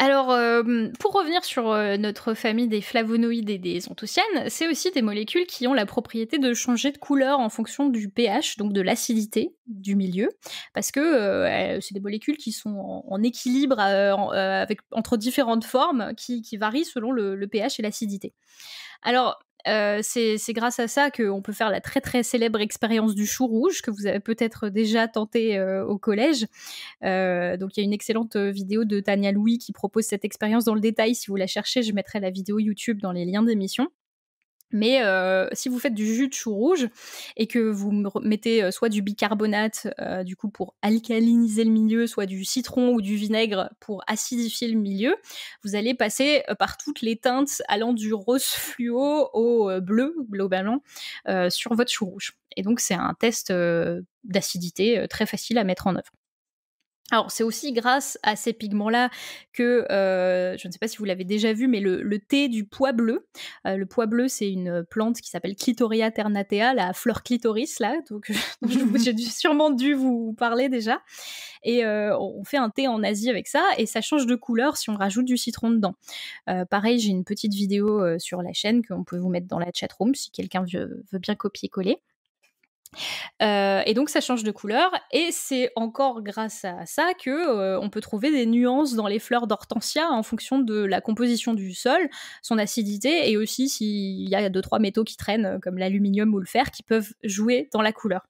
S3: Alors, euh, pour revenir sur euh, notre famille des flavonoïdes et des anthocyanes, c'est aussi des molécules qui ont la propriété de changer de couleur en fonction du pH, donc de l'acidité du milieu, parce que euh, c'est des molécules qui sont en, équilibre entre différentes formes qui, varient selon le, le pH et l'acidité. Alors, euh, c'est grâce à ça qu'on peut faire la très très célèbre expérience du chou rouge que vous avez peut-être déjà tenté euh, au collège. Euh, donc il y a une excellente vidéo de Tania Louis qui propose cette expérience dans le détail. Si vous la cherchez, je mettrai la vidéo YouTube dans les liens d'émission. Mais euh, si vous faites du jus de chou rouge et que vous mettez euh, soit du bicarbonate euh, du coup pour alcaliniser le milieu, soit du citron ou du vinaigre pour acidifier le milieu, vous allez passer par toutes les teintes allant du rose fluo au bleu globalement sur votre chou rouge. Et donc c'est un test d'acidité très facile à mettre en œuvre. Alors c'est aussi grâce à ces pigments-là que, euh, je ne sais pas si vous l'avez déjà vu, mais le, thé du pois bleu. Euh, le pois bleu, c'est une plante qui s'appelle Clitoria ternatea, la fleur clitoris, là, donc <laughs> j'ai sûrement dû vous parler déjà. Et euh, on fait un thé en Asie avec ça, et ça change de couleur si on rajoute du citron dedans. pareil, j'ai une petite vidéo sur la chaîne qu'on peut vous mettre dans la chat room si quelqu'un veut bien copier-coller et donc ça change de couleur et c'est encore grâce à ça que on peut trouver des nuances dans les fleurs d'hortensia en fonction de la composition du sol, son acidité et aussi s'il y a deux trois métaux qui traînent comme l'aluminium ou le fer qui peuvent jouer dans la couleur.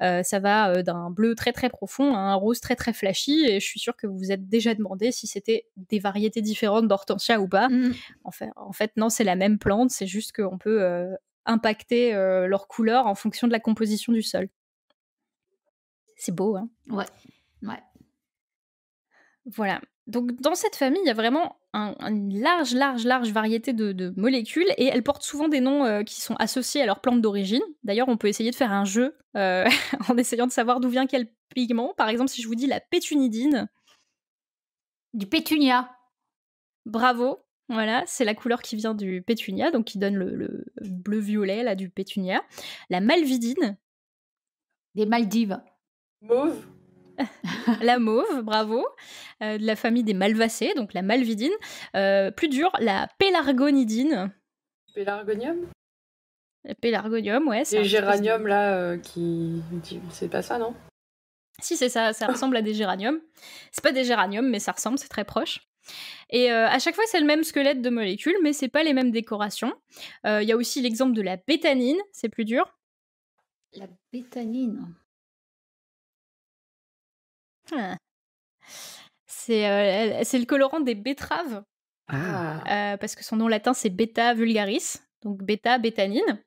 S3: ça va d'un bleu très très profond à un rose très très flashy et je suis sûre que vous vous êtes déjà demandé si c'était des variétés différentes d'hortensia ou pas. Mmh. En, en fait non, c'est la même plante, c'est juste qu'on peut impacter euh, leur couleur en fonction de la composition du sol. C'est beau, hein Ouais, ouais. Voilà. Donc dans cette famille, il y a vraiment une large, large, large variété de, molécules et elles portent souvent des noms euh, qui sont associés à leur plante d'origine. D'ailleurs, on peut essayer de faire un jeu euh, <laughs> en essayant de savoir d'où vient quel pigment. Par exemple, si je vous dis la pétunidine. Du pétunia. Bravo. Voilà, c'est la couleur qui vient du pétunia, donc qui donne le, bleu-violet là du pétunia. La malvidine. Des Maldives. Mauve. <laughs> la mauve, bravo, euh, de la famille des malvacées, donc la malvidine. Euh, plus dur, la pélargonidine.
S2: Pélargonium
S3: Pélargonium, ouais. Les géranium
S2: là, euh, qui. C'est pas ça, non
S3: Si, c'est ça, ça ressemble à des géraniums. C'est pas des géraniums, mais ça ressemble, c'est très proche. Et euh, à chaque fois, c'est le même squelette de molécules, mais c'est pas les mêmes décorations. Euh, il y a aussi l'exemple de la bétanine, c'est plus dur. La bétanine. Ah. Euh, c'est le colorant des betteraves. Ah. parce que son nom latin c'est beta vulgaris, donc bêta bétanine.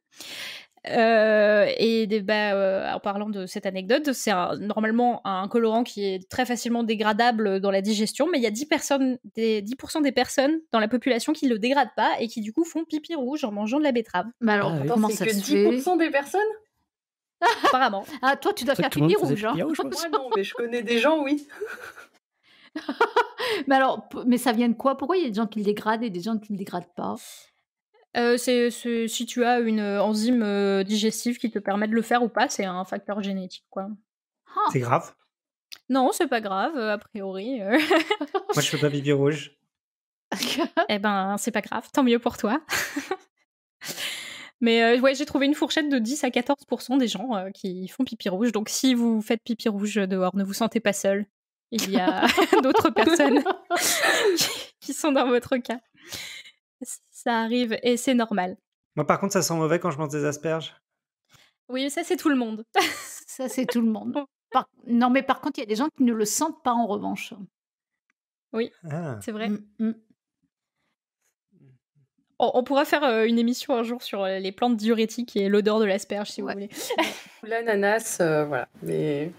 S3: Euh, et bah, euh, en parlant de cette anecdote, c'est normalement un colorant qui est très facilement dégradable dans la digestion, mais il y a 10%, personnes, des, 10 des personnes dans la population qui ne le dégradent pas et qui du coup font pipi rouge en mangeant de la betterave. Mais alors, ah comment que 10% des personnes Apparemment. Ah, toi, tu dois faire hein. pipi rouge. <laughs>
S2: non, mais je connais des gens, oui.
S4: <laughs> mais alors, mais ça vient de quoi Pourquoi il y a des gens qui le dégradent et des gens qui ne le
S3: dégradent pas euh, c'est si tu as une euh, enzyme euh, digestive qui te permet de le faire ou pas, c'est un facteur génétique, quoi. Ah. C'est grave Non, c'est pas grave, a priori. Moi,
S1: je fais pas pipi rouge.
S3: <laughs> eh ben, c'est pas grave, tant mieux pour toi. Mais j'ai trouvé une fourchette de 10 à 14% des gens qui font pipi rouge. Donc si vous faites pipi rouge dehors, ne vous sentez pas seul. Il y a <laughs> d'autres personnes <laughs> qui sont dans votre cas ça arrive et c'est normal.
S1: Moi, par contre, ça sent mauvais quand je mange des asperges.
S4: Oui, ça, c'est tout le monde. ça, c'est tout le monde. <laughs> Non, mais par contre, il y a des gens qui ne le sentent
S3: pas en revanche. Oui,
S1: ah.
S4: c'est vrai.
S3: Mmh, mmh. on, pourrait pourra faire euh, une émission un jour sur euh, les plantes diurétiques et l'odeur de l'asperge, si vous voulez.
S2: l'ananas, euh, voilà. Mais...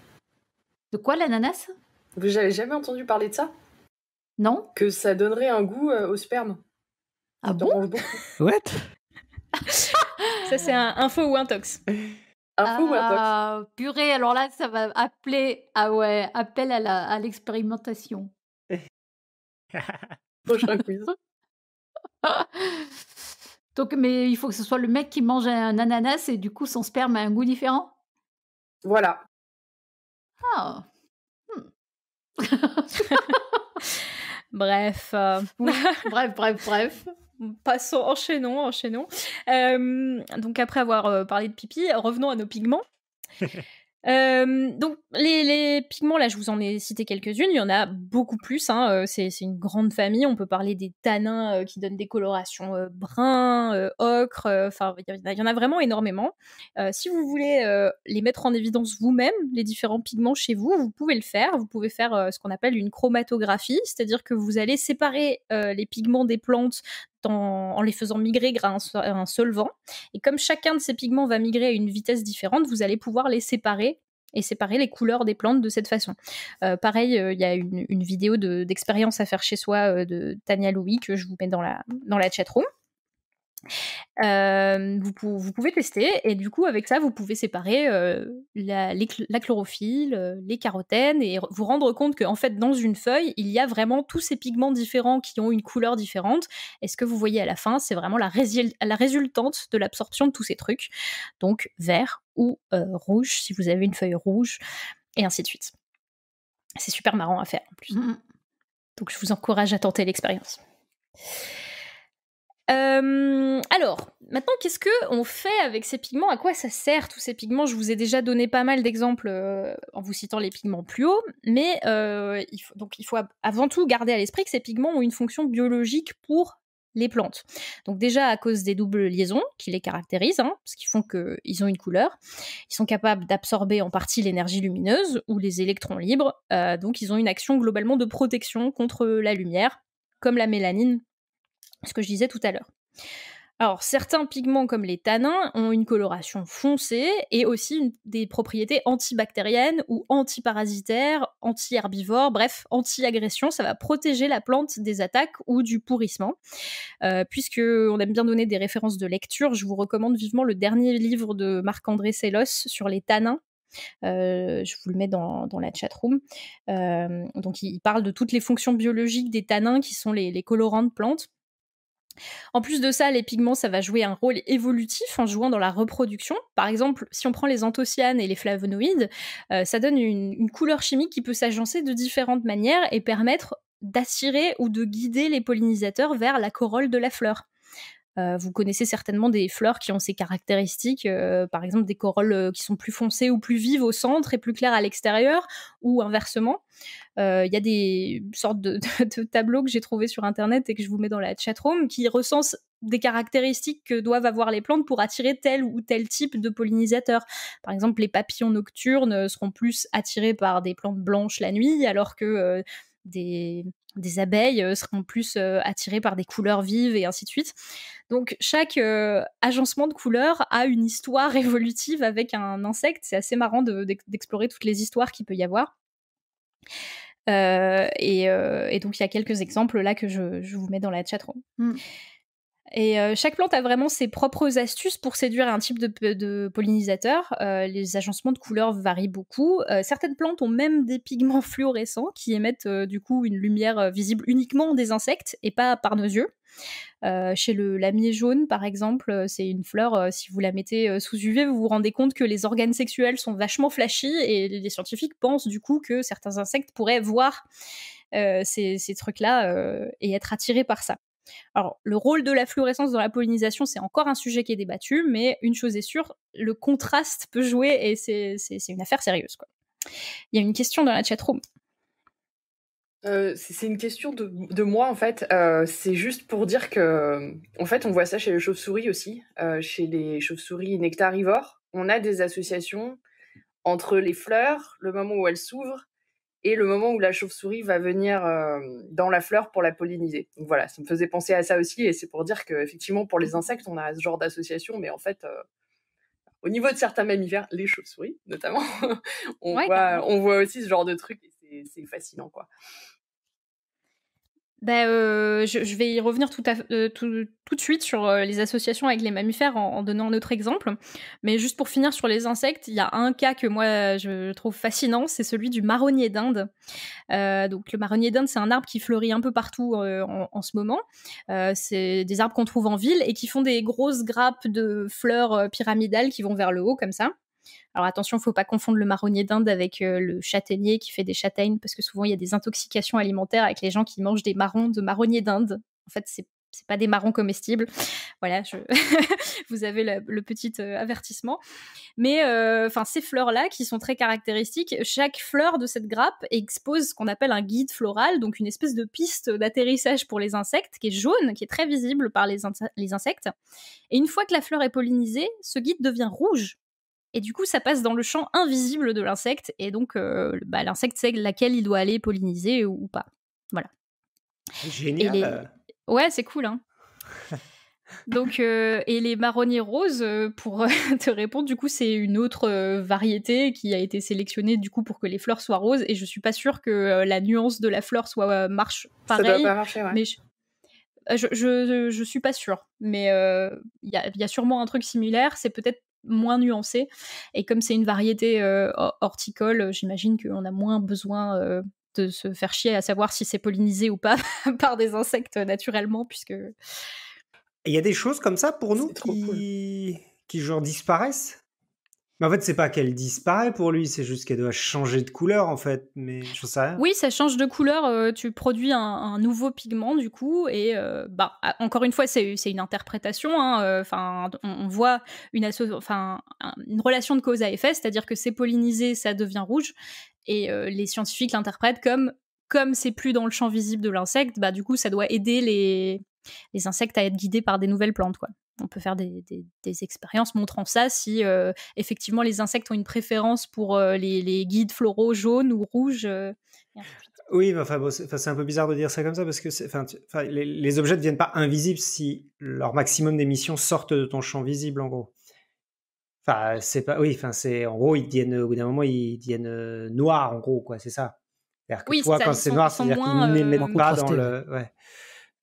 S2: De quoi l'ananas Vous jamais entendu parler de ça Non. Que ça donnerait un goût au sperme. Ah bon <laughs> What
S3: <laughs> Ça, c'est un info ou un un Info ou un tox.
S4: Ah, purée, alors là, ça va appeler. Ah ouais, appel à, la, à l'expérimentation.
S2: <laughs> Prochain quiz.
S4: Donc, mais il faut que ce soit le mec qui mange un ananas et du coup son sperme a un goût différent Voilà. Ah, hmm.
S3: euh. bref. bref, bref, bref. Passons, <laughs> enchaînons, enchaînons. Euh, donc après avoir euh, parlé de pipi, revenons à nos pigments. <laughs> Euh, donc les, pigments, là je vous en ai cité quelques-unes, il y en a beaucoup plus, hein. euh, c'est une grande famille, on peut parler des tanins qui donnent des colorations brun, ocre, enfin il y, en a vraiment énormément. si vous voulez les mettre en évidence vous-même, les différents pigments chez vous, vous pouvez le faire, vous pouvez faire ce qu'on appelle une chromatographie, c'est-à-dire que vous allez séparer les pigments des plantes en, les faisant migrer grâce à un solvant. Et comme chacun de ces pigments va migrer à une vitesse différente, vous allez pouvoir les séparer et séparer les couleurs des plantes de cette façon. Euh, pareil, euh, il y a une, vidéo d'expérience à faire chez soi euh, de Tania Louis que je vous mets dans la, dans la chatroom vous, pouvez tester et du coup avec ça vous pouvez séparer la, chlorophylle, les carotènes et vous rendre compte qu'en fait dans une feuille il y a vraiment tous ces pigments différents qui ont une couleur différente et ce que vous voyez à la fin c'est vraiment la, la, résultante de l'absorption de tous ces trucs donc vert ou rouge si vous avez une feuille rouge et ainsi de suite. C'est super marrant à faire en plus. Mmh donc je vous encourage à tenter l'expérience. Euh, alors, maintenant, qu'est-ce qu'on fait avec ces pigments À quoi ça sert tous ces pigments Je vous ai déjà donné pas mal d'exemples euh, en vous citant les pigments plus haut, mais euh, il faut, donc il faut avant tout garder à l'esprit que ces pigments ont une fonction biologique pour les plantes. Donc déjà à cause des doubles liaisons qui les caractérisent, hein, ce qui qu'ils font qu'ils ont une couleur, ils sont capables d'absorber en partie l'énergie lumineuse ou les électrons libres, donc ils ont une action globalement de protection contre la lumière, comme la mélanine ce que je disais tout à l'heure. Alors, certains pigments comme les tanins ont une coloration foncée et aussi des propriétés antibactériennes ou antiparasitaires, anti bref, anti-agression. Ça va protéger la plante des attaques ou du pourrissement. Puisqu'on euh, puisque aime bien donner des références de lecture, je vous recommande vivement le dernier livre de Marc-André Sellos sur les tanins, euh, je vous le mets dans, la chatroom. Euh, donc, il, parle de toutes les fonctions biologiques des tanins qui sont les colorants de plantes. En plus de ça, les pigments, ça va jouer un rôle évolutif en jouant dans la reproduction. Par exemple, si on prend les anthocyanes et les flavonoïdes, euh, ça donne une, une couleur chimique qui peut s'agencer de différentes manières et permettre d'attirer ou de guider les pollinisateurs vers la corolle de la fleur. Euh, vous connaissez certainement des fleurs qui ont ces caractéristiques, euh, par exemple des corolles euh, qui sont plus foncées ou plus vives au centre et plus claires à l'extérieur, ou inversement. Il y a des sortes <laughs> de, tableaux que j'ai trouvés sur Internet et que je vous mets dans la chat-room, qui recensent des caractéristiques que doivent avoir les plantes pour attirer tel ou tel type de pollinisateur Par exemple, les papillons nocturnes seront plus attirés par des plantes blanches la nuit, alors que des des abeilles euh, seront plus euh, attirées par des couleurs vives et ainsi de suite. Donc chaque euh, agencement de couleurs a une histoire <laughs> évolutive avec un insecte. C'est assez marrant d'explorer toutes les histoires qu'il peut y avoir. et, donc il y a quelques exemples là que je, vous mets dans la chat et euh, chaque plante a vraiment ses propres astuces pour séduire un type de, pollinisateur. Euh, les agencements de couleurs varient beaucoup. Euh, certaines plantes ont même des pigments <laughs> fluorescents qui émettent du coup une lumière visible uniquement des insectes et pas par nos yeux. chez le lamier jaune, par exemple, c'est une fleur, si vous la mettez sous UV, vous vous rendez compte que les organes sexuels sont vachement flashy et les scientifiques pensent du coup que certains insectes pourraient voir ces, ces trucs-là et être attirés par ça. Alors, le rôle de la fluorescence dans la pollinisation, c'est encore un sujet qui est débattu, mais une chose est sûre, le contraste peut jouer et c'est une affaire sérieuse. Il y a une question dans la chatroom.
S2: Euh, c'est une question de, moi en fait. Euh, c'est juste pour dire que, euh, en fait, on voit ça chez les chauves-souris aussi, euh, chez les chauves-souris nectarivores. On a des associations entre les fleurs, le moment où elles s'ouvrent, et le moment où la chauve-souris va venir euh, dans la fleur pour la polliniser. Donc voilà, ça me faisait penser à ça aussi, et c'est pour dire qu'effectivement, pour les insectes, on a ce genre d'association, mais en fait, euh, au niveau de certains mammifères, les chauves-souris notamment, <laughs> on, voit, on voit aussi ce genre de truc, et c'est fascinant quoi.
S3: Bah, euh, je, vais y revenir tout, euh, de suite sur euh, les associations avec les mammifères en, donnant un autre exemple. Mais juste pour finir sur les insectes, il y a un cas que moi je trouve fascinant, c'est celui du marronnier d'Inde. donc le marronnier d'Inde, c'est un arbre qui fleurit un peu partout en, ce moment. c'est des arbres qu'on trouve en ville et qui font des grosses grappes de fleurs pyramidales qui vont vers le haut comme ça. Alors attention, faut pas confondre le marronnier d'Inde avec euh, le châtaignier qui fait des châtaignes, parce que souvent il y a des intoxications alimentaires avec les gens qui mangent des marrons de marronnier d'Inde. En fait, ce n'est pas des marrons comestibles. <laughs> Voilà, <laughs> vous avez le, petit euh, avertissement. Mais euh, enfin, ces fleurs-là qui sont très caractéristiques, chaque fleur de cette grappe expose ce qu'on appelle un guide floral, donc une espèce de piste d'atterrissage pour les insectes qui est jaune, qui est très visible par les insectes. Et une fois que la fleur est pollinisée, ce guide devient rouge et du coup, ça passe dans le champ invisible de l'insecte, et donc euh, bah, l'insecte sait laquelle il doit aller polliniser ou, pas. Voilà.
S1: Génial. Euh.
S3: Ouais, c'est cool. Hein. <laughs> donc, euh, et les marronniers roses, pour <laughs> te répondre, du coup, c'est une autre variété qui a été sélectionnée du coup pour que les fleurs soient roses. Et je suis pas sûre que la nuance de la fleur soit marche pareil. Ça doit pas marcher, ouais. Mais je... Je, suis pas sûre, mais il y, a sûrement un truc similaire. C'est peut-être moins nuancé. Et comme c'est une variété euh, horticole, j'imagine qu'on a moins besoin euh, de se faire chier à savoir si c'est pollinisé ou pas <laughs> par des insectes naturellement, puisque.
S1: Il y a des choses comme ça pour nous qui... qui genre disparaissent mais en fait, c'est pas qu'elle disparaît pour lui, c'est juste qu'elle doit changer de couleur en fait. Mais je sais
S3: Oui, ça change de couleur. Euh, tu produis un, nouveau pigment du coup, et euh, bah encore une fois, c'est une interprétation. Hein, euh, on, voit une enfin une relation de cause à effet, c'est-à-dire que c'est pollinisé, ça devient rouge, et les scientifiques l'interprètent comme comme c'est plus dans le champ visible de l'insecte, bah du coup, ça doit aider les les insectes à être guidés par des nouvelles plantes. Quoi. On peut faire des, des, expériences montrant ça si euh, effectivement les insectes ont une préférence pour euh, les, les, guides floraux jaunes ou rouges. Euh,
S1: oui, mais enfin, c'est un peu bizarre de dire ça comme ça parce que les, objets ne deviennent pas invisibles si leur maximum d'émissions sortent de ton champ visible en gros. Enfin, c'est pas. Oui, enfin, c'est en gros, ils deviennent au bout d'un moment, ils deviennent noirs en gros, quoi. C'est ça. Que oui, toi, quand c'est noir, c'est-à-dire qu'ils pas dans le. Ouais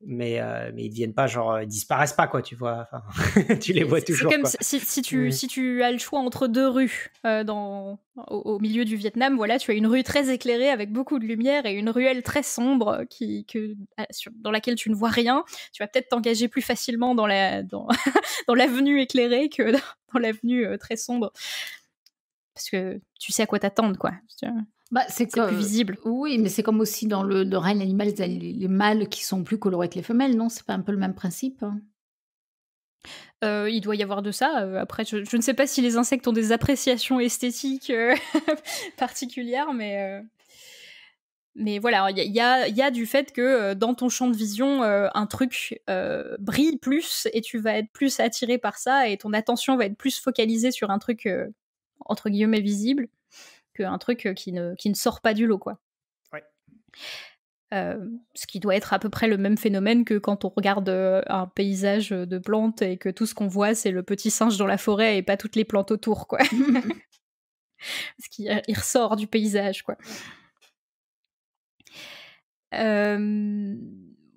S1: mais, euh, mais ils viennent pas genre euh, ils disparaissent pas quoi tu vois enfin, <laughs> tu les vois toujours C'est comme Si, tu mm. si
S3: tu as le choix entre deux rues euh, dans au, milieu du Vietnam voilà tu as une rue très éclairée avec beaucoup de lumière et une ruelle très sombre qui que ah, dans laquelle tu ne vois rien tu vas peut-être t'engager plus facilement dans la dans, <laughs> l'avenue éclairée que dans, l'avenue très sombre parce que tu sais à quoi t'attendre quoi bah, c'est plus visible. Oui, mais c'est comme
S4: aussi dans le, règne animal, les, mâles qui sont plus colorés que les femelles, non C'est pas un peu le même principe
S3: euh, il doit y avoir de ça. Euh, après, je, ne sais pas si les insectes ont des appréciations esthétiques euh, <laughs> particulières, mais mais voilà, il y, y a, du fait que dans ton champ de vision, un truc brille plus et tu vas être plus attiré par ça et ton attention va être plus focalisée sur un truc entre guillemets visible qu'un truc qui ne, sort pas du lot, quoi. ce qui doit être à peu près le même phénomène que quand on regarde un paysage de plantes et que tout ce qu'on voit, c'est le petit singe dans la forêt et pas toutes les plantes autour, quoi. Parce <laughs> <laughs> qu'il ressort du paysage, quoi. Euh,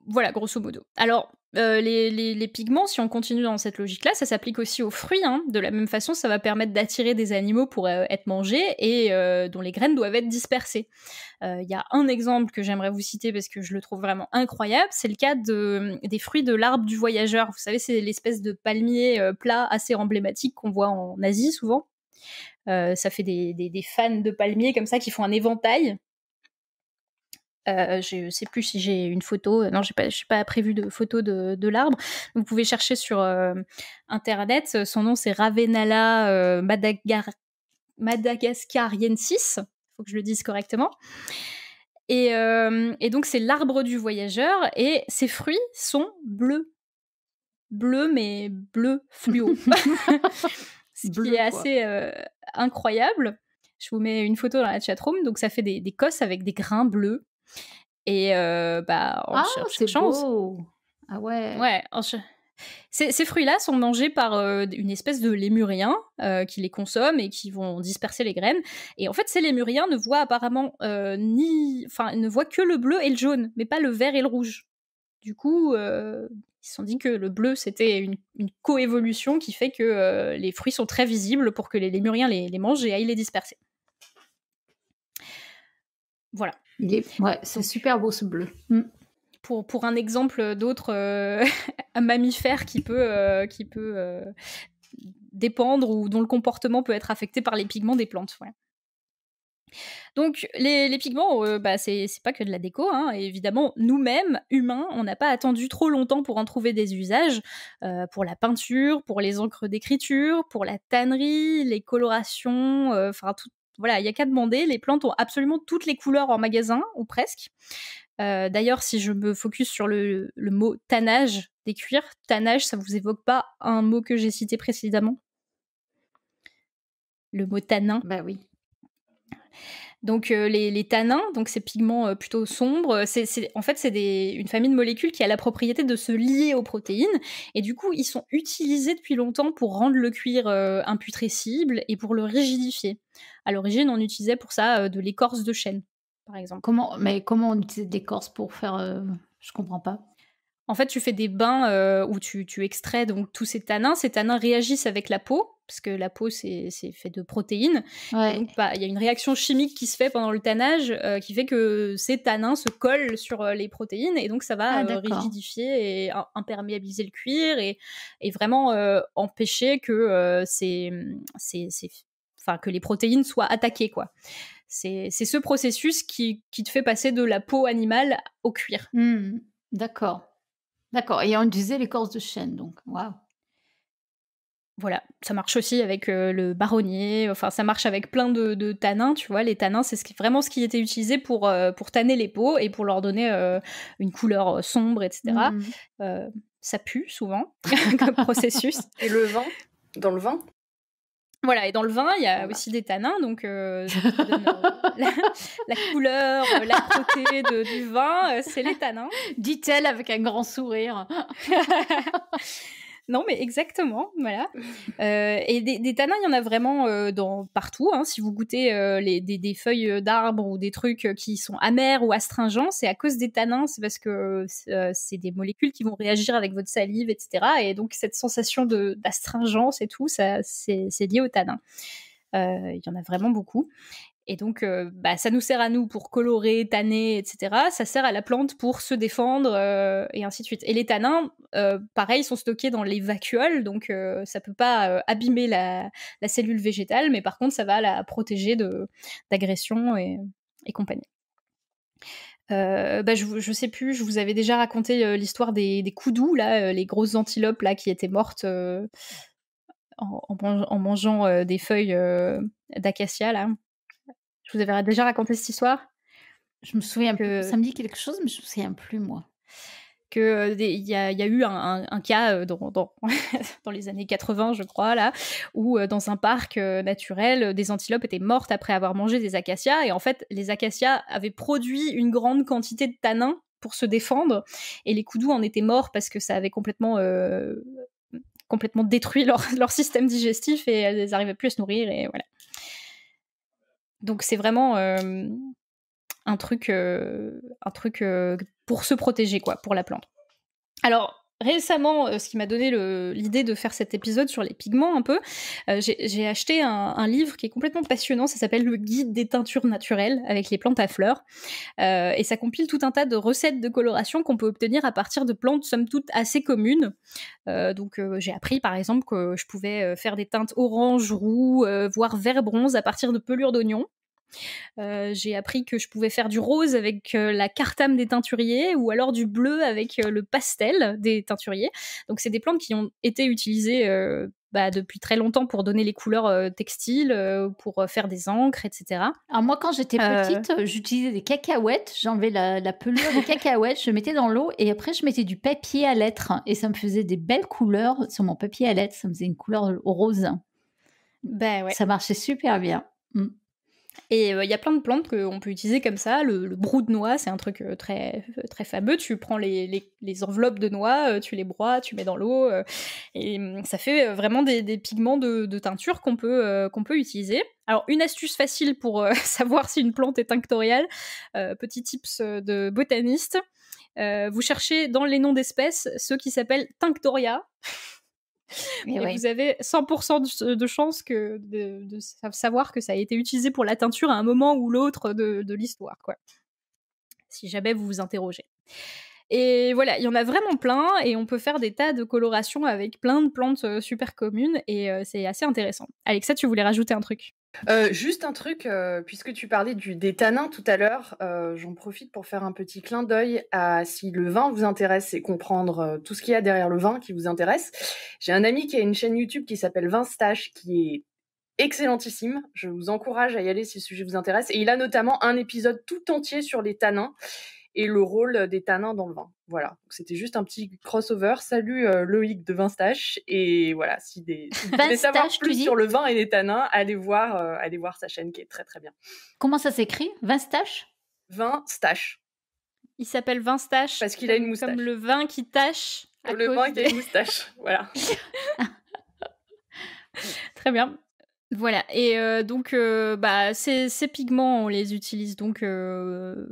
S3: voilà, grosso modo. Alors, euh, les, pigments, si on continue dans cette logique-là, ça s'applique aussi aux fruits. Hein. De la même façon, ça va permettre d'attirer des animaux pour euh, être mangés et euh, dont les graines doivent être dispersées. Il y a un exemple que j'aimerais vous citer parce que je le trouve vraiment incroyable. C'est le cas des fruits de l'arbre du voyageur. Vous savez, c'est l'espèce de palmier plat assez emblématique qu'on voit en Asie souvent. ça fait des, des fans de palmiers comme ça qui font un éventail je euh, je sais plus si j'ai une photo. Euh, non, j'ai pas, je n'ai pas prévu de photo de, l'arbre. Vous pouvez chercher sur euh, Internet. Son nom, c'est Ravenala madagascariensis. Il faut que je le dise correctement. Et, donc, c'est l'arbre du voyageur. Et ses fruits sont bleus. Bleus, mais bleus fluo. <laughs> Ce qui est assez incroyable. Je vous mets une photo dans la chatroom. Donc, ça fait des cosses avec des grains bleus. Et euh, bah, on ah, Ah ouais. Ouais, ces, fruits-là sont mangés par une espèce de lémurien qui les consomme et qui vont disperser les graines. Et en fait, ces lémuriens ne voient apparemment ni, enfin, ne voient que le bleu et le jaune, mais pas le vert et le rouge. Du coup, ils se sont dit que le bleu c'était une, coévolution qui fait que les fruits sont très visibles pour que les lémuriens les, les mangent et aillent les disperser.
S4: Voilà ouais, c'est super beau ce bleu. Mm.
S3: Pour, pour un exemple d'autres euh, <laughs> mammifères mammifère qui peut, euh, qui peut euh, dépendre ou dont le comportement peut être affecté par les pigments des plantes. Ouais. Donc les, les pigments, bah, c'est pas que de la déco. Hein. Évidemment, nous-mêmes, humains, on n'a pas attendu trop longtemps pour en trouver des usages, pour la peinture, pour les encres d'écriture, pour la tannerie, les colorations, enfin tout, voilà, il y a qu'à demander. Les plantes ont absolument toutes les couleurs en magasin, ou presque. Euh, d'ailleurs, si je me focus sur le, mot tannage des cuirs, tannage, ça vous évoque pas un mot que j'ai cité précédemment Le mot tanin Bah oui. Donc euh, les, tanins, donc ces pigments euh, plutôt sombres, euh, c'est, en fait c'est une famille de molécules qui a la propriété de se lier aux protéines et du coup ils sont utilisés depuis longtemps pour rendre le cuir euh, imputrescible et pour le rigidifier. À l'origine on utilisait pour ça de l'écorce de chêne par exemple. Comment mais
S4: comment on utilise l'écorce pour faire Je comprends pas.
S3: En fait, tu fais des bains où tu, tu extrais donc tous ces tanins. Ces tanins réagissent avec la peau parce que la peau c'est fait de protéines. Bah, il y a une réaction chimique qui se fait pendant le tannage euh, qui fait que ces tanins se collent sur euh, les protéines et donc ça va ah, euh, rigidifier et imperméabiliser le cuir et, vraiment empêcher que que les protéines soient attaquées quoi. C'est ce processus qui, te fait passer de la peau animale au cuir. Mmh. D'accord. D'accord. Et on disait l'écorce de chêne, donc. Waouh voilà, ça marche aussi avec euh, le baronnier, enfin ça marche avec plein de, tanins, tu vois, les tanins c'est vraiment ce qui était utilisé pour, euh, pour tanner les peaux et pour leur donner euh, une couleur sombre, etc. Mmh. ça pue souvent <laughs> comme processus. Et le vin Dans le vin voilà, et dans le vin, il y a aussi des tanins, donc <laughs> la, couleur, la beauté du vin, c'est les tanins. Dit-elle avec un grand sourire. <laughs> Non, mais exactement, voilà. <laughs> Euh, et des, tanins, il y en a vraiment euh, partout. Hein. Si vous goûtez euh, des, feuilles d'arbres ou des trucs qui sont amers ou astringents, c'est à cause des tanins, c'est parce que c'est des molécules qui vont réagir avec votre salive, etc. Et donc cette sensation d'astringence et tout, ça, c'est lié aux tanins. Il y en a vraiment beaucoup. Et donc, euh, bah, ça nous sert à nous pour colorer, tanner, etc. Ça sert à la plante pour se défendre euh, et ainsi de suite. Et les tanins, euh, pareil, sont stockés dans les vacuoles, donc ça peut pas abîmer la, cellule végétale, mais par contre, ça va la protéger d'agressions et, et, compagnie. Bah, je, je, sais plus, je vous avais déjà raconté l'histoire des, des coudous, là, les grosses antilopes là qui étaient mortes en, en, mangeant des feuilles d'acacia là. Je vous avais déjà raconté cette histoire. Je me souviens que... Ça me dit quelque chose, mais je me souviens plus, moi. Il y, a, y a eu un, cas <laughs> dans, les années 80, je crois, là, où dans un parc naturel, des antilopes étaient mortes après avoir mangé des acacias. Et en fait, les acacias avaient produit une grande quantité de tanins pour se défendre. Et les coudous en étaient morts parce que ça avait complètement. détruit leur, <laughs> leur, système digestif et elles n'arrivaient plus à se nourrir et voilà. Donc c'est vraiment un truc, un truc pour se protéger, quoi, pour la plante. Alors, récemment, euh, ce qui m'a donné l'idée de faire cet épisode sur les pigments un peu, euh, j'ai acheté un, livre qui est complètement passionnant, ça s'appelle Le guide des teintures naturelles avec les plantes à fleurs. Euh, et ça compile tout un tas de recettes de coloration qu'on peut obtenir à partir de plantes somme toute assez communes. donc j'ai appris par exemple que je pouvais faire des teintes orange, roux, voire vert bronze à partir de pelures d'oignons. Euh, j'ai appris que je pouvais faire du rose avec euh, la cartame des teinturiers ou alors du bleu avec euh, le pastel des teinturiers. Donc c'est des plantes qui ont été utilisées bah, depuis très longtemps pour donner les couleurs textiles, pour faire des encres, etc. Alors moi quand j'étais petite, j'utilisais des cacahuètes, j'enlevais
S4: la, la, pelure des cacahuètes, je mettais dans l'eau et après je mettais du papier à lettres et ça me faisait des belles couleurs sur mon papier à lettres, ça me faisait une couleur rose. Ben ouais. Ça marchait super bien. Mmh.
S3: Et euh, il y a plein de plantes qu'on peut utiliser comme ça. Le, brou de noix, c'est un truc euh, très, euh, très fameux. Tu prends les, enveloppes de noix, tu les broies, tu mets dans l'eau. et hum, ça fait vraiment des, pigments de, teinture qu'on peut, qu'on peut utiliser. Alors, une astuce facile pour <laughs> savoir si une plante est tinctoriale, petit tips de botaniste. vous cherchez dans les noms d'espèces ceux qui s'appellent tinctoria. <laughs> vous avez 100% de, chance de, savoir que ça a été utilisé pour la teinture à un moment ou l'autre de, l'histoire, quoi. Si jamais vous vous interrogez. Et voilà, il y en a vraiment plein et on peut faire des tas de colorations avec plein de plantes euh, super communes et euh, c'est assez intéressant. Alexa, tu voulais rajouter un truc
S2: euh, juste un truc, euh, puisque tu parlais des tanins tout à l'heure, euh, j'en profite pour faire un petit clin d'œil à si le vin vous intéresse et comprendre tout ce qu'il y a derrière le vin qui vous intéresse. J'ai un ami qui a une chaîne YouTube qui s'appelle Vin Vinstache, qui est excellentissime. Je vous encourage à y aller si le sujet vous intéresse. Et il a notamment un épisode tout entier sur les tanins et le rôle des tanins dans le vin. Voilà, c'était juste un petit crossover. Salut euh, Loïc de Vinstache. Et voilà, si, des, vous voulez savoir plus sur le vin et les tanins, allez voir, euh, allez voir sa chaîne qui est très très bien. Comment ça s'écrit Vinstache Vinstache.
S3: Il s'appelle Vinstache. Parce qu'il a une moustache. Comme le vin qui tache. le vin qui a une moustache. voilà. <laughs> très bien. Voilà, et euh, donc euh, bah, ces, pigments, on les utilise donc euh,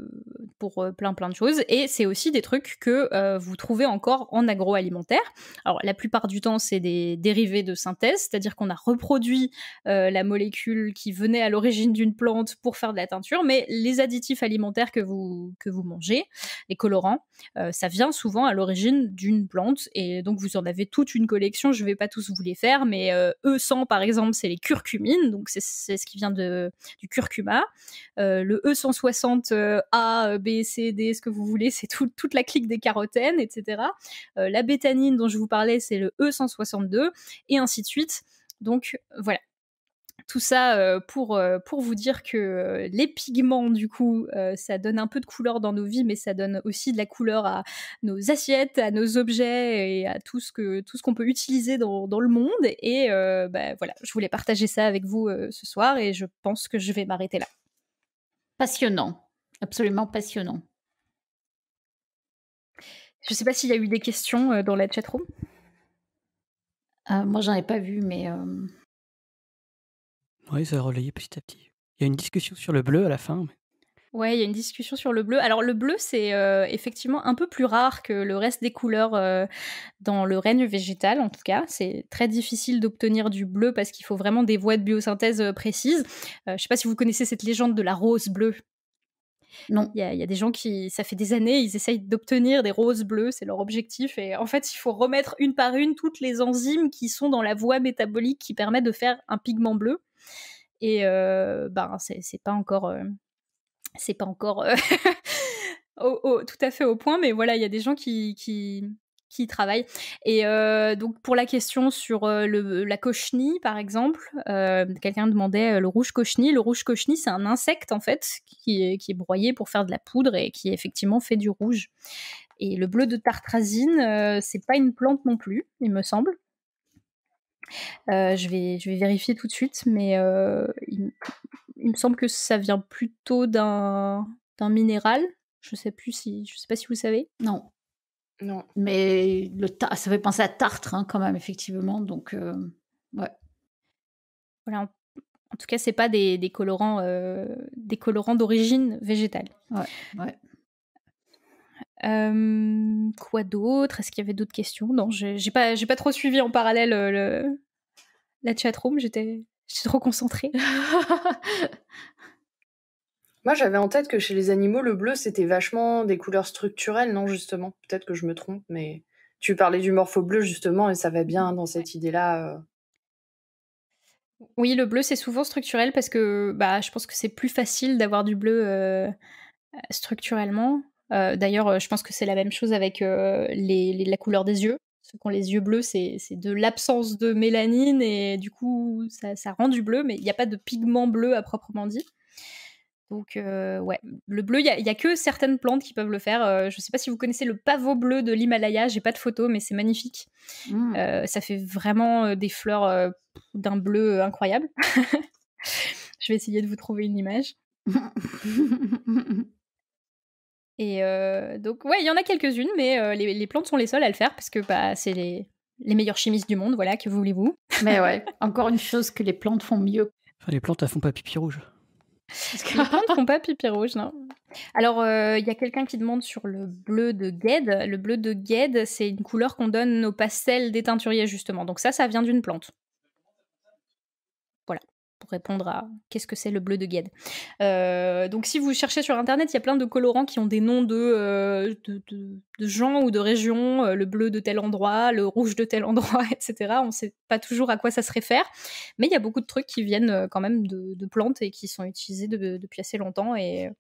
S3: pour plein plein de choses, et c'est aussi des trucs que vous trouvez encore en agroalimentaire. Alors la plupart du temps, c'est des dérivés de synthèse, c'est-à-dire qu'on a reproduit la molécule qui venait à l'origine d'une plante pour faire de la teinture, mais les additifs alimentaires que vous, que vous mangez, les colorants, ça vient souvent à l'origine d'une plante, et donc vous en avez toute une collection, je ne vais pas tous vous les faire, mais E100 e par exemple, c'est les curcumes donc c'est ce qui vient de, du curcuma. Euh, le E160 euh, A, euh, B, C, D, ce que vous voulez, c'est toute la clique des carotènes, etc. la bétanine dont je vous parlais, c'est le E162, et ainsi de suite. Donc voilà, tout ça euh, pour, euh, pour vous dire que euh, les pigments, du coup, ça donne un peu de couleur dans nos vies, mais ça donne aussi de la couleur à nos assiettes, à nos objets et à tout ce qu'on peut utiliser dans, dans, le monde. Et bah, voilà, je voulais partager ça avec vous ce soir et je pense que je vais m'arrêter là. Passionnant, absolument passionnant.
S4: Je ne sais pas s'il y a eu des questions dans la room. moi, j'en ai pas vu, mais
S2: oui, ça a relayé petit à petit. Il y a une discussion sur le bleu à la fin.
S3: Ouais, il y a une discussion sur le bleu. Alors le bleu, c'est euh, effectivement un peu plus rare que le reste des couleurs euh, dans le règne végétal, en tout cas. C'est très difficile d'obtenir du bleu parce qu'il faut vraiment des voies de biosynthèse euh, précises. je ne sais pas si vous connaissez cette légende de la rose bleue. Non. Il y, y, a des gens qui, ça fait des années, ils essayent d'obtenir des roses bleues, c'est leur objectif. Et en fait, il faut remettre une par une toutes les enzymes qui sont dans la voie métabolique qui permet de faire un pigment bleu. Et ben c'est pas encore. c'est pas encore. <laughs> tout à fait au point, mais voilà, il y a des gens qui, qui travaillent. Et donc pour la question sur le, la cochenille, par exemple, quelqu'un demandait le rouge cochenille. Le rouge cochenille, c'est un insecte en fait qui est, qui est, broyé pour faire de la poudre et qui effectivement fait du rouge. Et le bleu de tartrazine, c'est pas une plante non plus, il me semble. Euh, je, vais, je vais vérifier tout de suite, mais euh, il, me semble que ça vient plutôt d'un, minéral. Je sais plus si, je sais pas si vous savez. Non. Non. Mais le ça fait penser à tartre
S4: hein, quand même, effectivement. Donc, euh, ouais.
S3: Voilà. En tout cas, c'est pas des, des colorants, des colorants d'origine végétale. Ouais. ouais. Euh, quoi d'autre Est-ce qu'il y avait d'autres questions Non, j'ai pas, pas trop suivi en parallèle euh, le, la chatroom. J'étais, j'étais trop concentrée.
S2: <laughs> Moi, j'avais en tête que chez les animaux, le bleu, c'était vachement des couleurs structurelles, non Justement, peut-être que je me trompe, mais tu parlais du morpho bleu justement, et ça va bien dans cette idée-là. Euh.
S3: Oui, le bleu, c'est souvent structurel parce que, bah, je pense que c'est plus facile d'avoir du bleu structurellement. Euh, d'ailleurs, euh, je pense que c'est la même chose avec euh, la couleur des yeux. Ceux qui ont les yeux bleus, c'est de l'absence de mélanine et du coup, ça, rend du bleu, mais il n'y a pas de pigment bleu à proprement dit. Donc, ouais, le bleu, il n'y a, que certaines plantes qui peuvent le faire. je ne sais pas si vous connaissez le pavot bleu de l'Himalaya, j'ai pas de photo, mais c'est magnifique. Mmh. ça fait vraiment des fleurs d'un bleu incroyable. <laughs> je vais essayer de vous trouver une image. <laughs> Et euh, donc, ouais, il y en a quelques-unes, mais euh, les, plantes sont les seules à le faire parce que bah, c'est les, les meilleurs chimistes du monde, voilà, que voulez-vous. Mais ouais, <laughs> encore une chose que les plantes font mieux.
S2: Enfin, les plantes, elles font pas pipi rouge.
S3: Parce que les plantes <laughs> font pas pipi rouge, non. Alors, euh, il y a quelqu'un qui demande sur le bleu de Gued. Le bleu de Gued, c'est une couleur qu'on donne aux pastels des teinturiers, justement. Donc ça, ça vient d'une plante pour répondre à qu'est-ce que c'est le bleu de Gued. Euh, donc si vous cherchez sur internet, il y a plein de colorants qui ont des noms de, euh, de, gens ou de régions, euh, le bleu de tel endroit, le rouge de tel <laughs> endroit, etc. On ne sait pas toujours à quoi ça se réfère, mais il y a beaucoup de trucs qui viennent quand même de, plantes et qui sont utilisés depuis assez longtemps et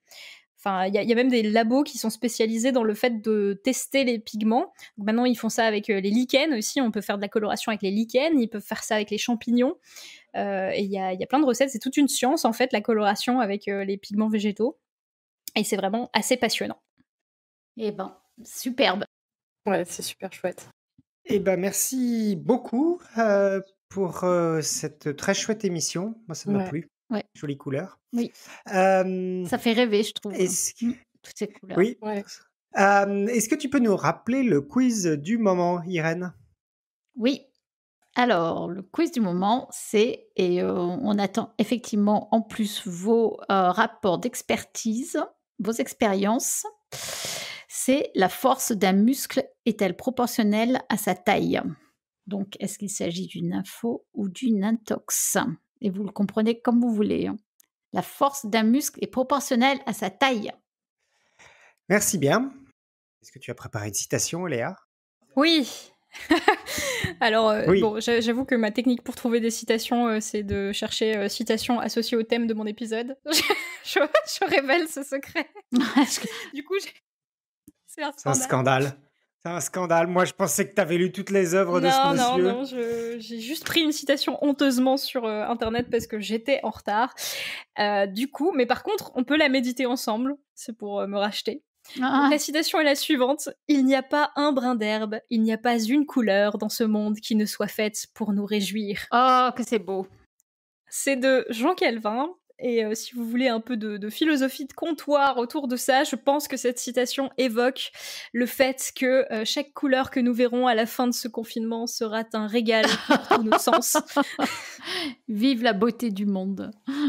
S3: Enfin, il y, a même des labos qui sont spécialisés dans le fait de tester les pigments. maintenant, ils font ça avec les lichens aussi. On peut faire de la coloration avec les lichens. Ils peuvent faire ça avec les champignons. Euh, et il y a, plein de recettes. C'est toute une science, en fait, la coloration avec euh, les pigments végétaux. Et c'est vraiment assez passionnant. Eh ben,
S1: superbe. Ouais, c'est super chouette. Eh ben, merci beaucoup euh, pour cette très chouette émission. Moi, ça m'a plu. Jolie couleur. Oui. ça fait rêver, je trouve. Hein, toutes ces couleurs. Oui. Est-ce que tu peux nous rappeler le quiz du moment, Irène
S4: Oui. Alors, le quiz du moment, c'est, et euh, on attend effectivement en plus vos euh, rapports d'expertise, vos expériences, c'est la force d'un muscle est-elle proportionnelle à sa taille Donc, est-ce qu'il s'agit d'une info ou d'une intox Et vous le comprenez comme vous voulez. Hein. La force d'un muscle est proportionnelle à sa taille.
S1: Merci bien. Est-ce que tu as préparé une citation, Léa
S3: Oui. <laughs> Alors, euh, j'avoue que ma technique pour trouver des citations, euh, c'est de chercher euh, citations associées au thème de mon épisode. <laughs> je, révèle ce secret. <laughs> du coup, c'est un scandale.
S1: C'est un scandale. Moi, je pensais que tu avais lu toutes les œuvres de ce
S3: monsieur. Non, non, non. J'ai juste pris une citation honteusement sur Internet parce que j'étais en retard. du coup, mais par contre, on peut la méditer ensemble. C'est pour me racheter. Ah. La citation est la suivante. Il n'y a pas un brin d'herbe, il n'y a pas une couleur dans ce monde qui ne soit faite pour nous réjouir. Oh, que c'est beau. C'est de Jean Calvin. Et euh, si vous voulez un peu de, philosophie de comptoir autour de ça, je pense que cette citation évoque le fait que euh, chaque couleur que nous verrons à la fin de ce confinement sera un régal pour nos sens. <laughs> Vive la beauté du monde. <laughs>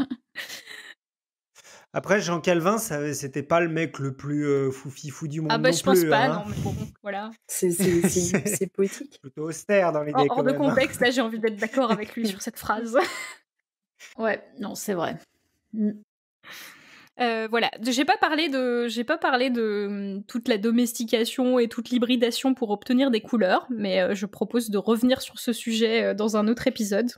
S1: Après, Jean Calvin, c'était pas le mec le plus euh, foufi fou du ah monde. Ah bah je pense pas, hein. non,
S3: mais bon, voilà. <laughs>
S1: C'est poétique. Plutôt austère dans
S4: l'idée. Hors, de hein. contexte,
S3: là, j'ai envie d'être d'accord avec lui <laughs> sur cette phrase. <laughs> ouais, non, c'est vrai. Mm. Euh, voilà, j'ai pas parlé de, j'ai pas parlé de mm, toute la domestication et toute l'hybridation pour obtenir des couleurs, mais euh, je propose de revenir sur ce sujet euh, dans un autre épisode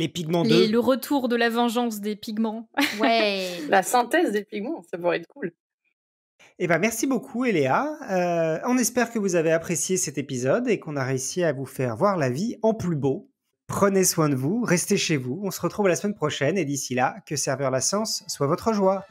S2: les pigments Le
S3: retour de la vengeance des pigments. <laughs> Ouais.
S2: la synthèse des pigments, ça pourrait être cool.
S1: Eh ben, merci beaucoup, Eléa. Euh, on espère que vous avez apprécié cet épisode et qu'on a réussi à vous faire voir la vie en plus beau. Prenez soin de vous, restez chez vous. On se retrouve la semaine prochaine et d'ici là, que serveur la science soit votre joie.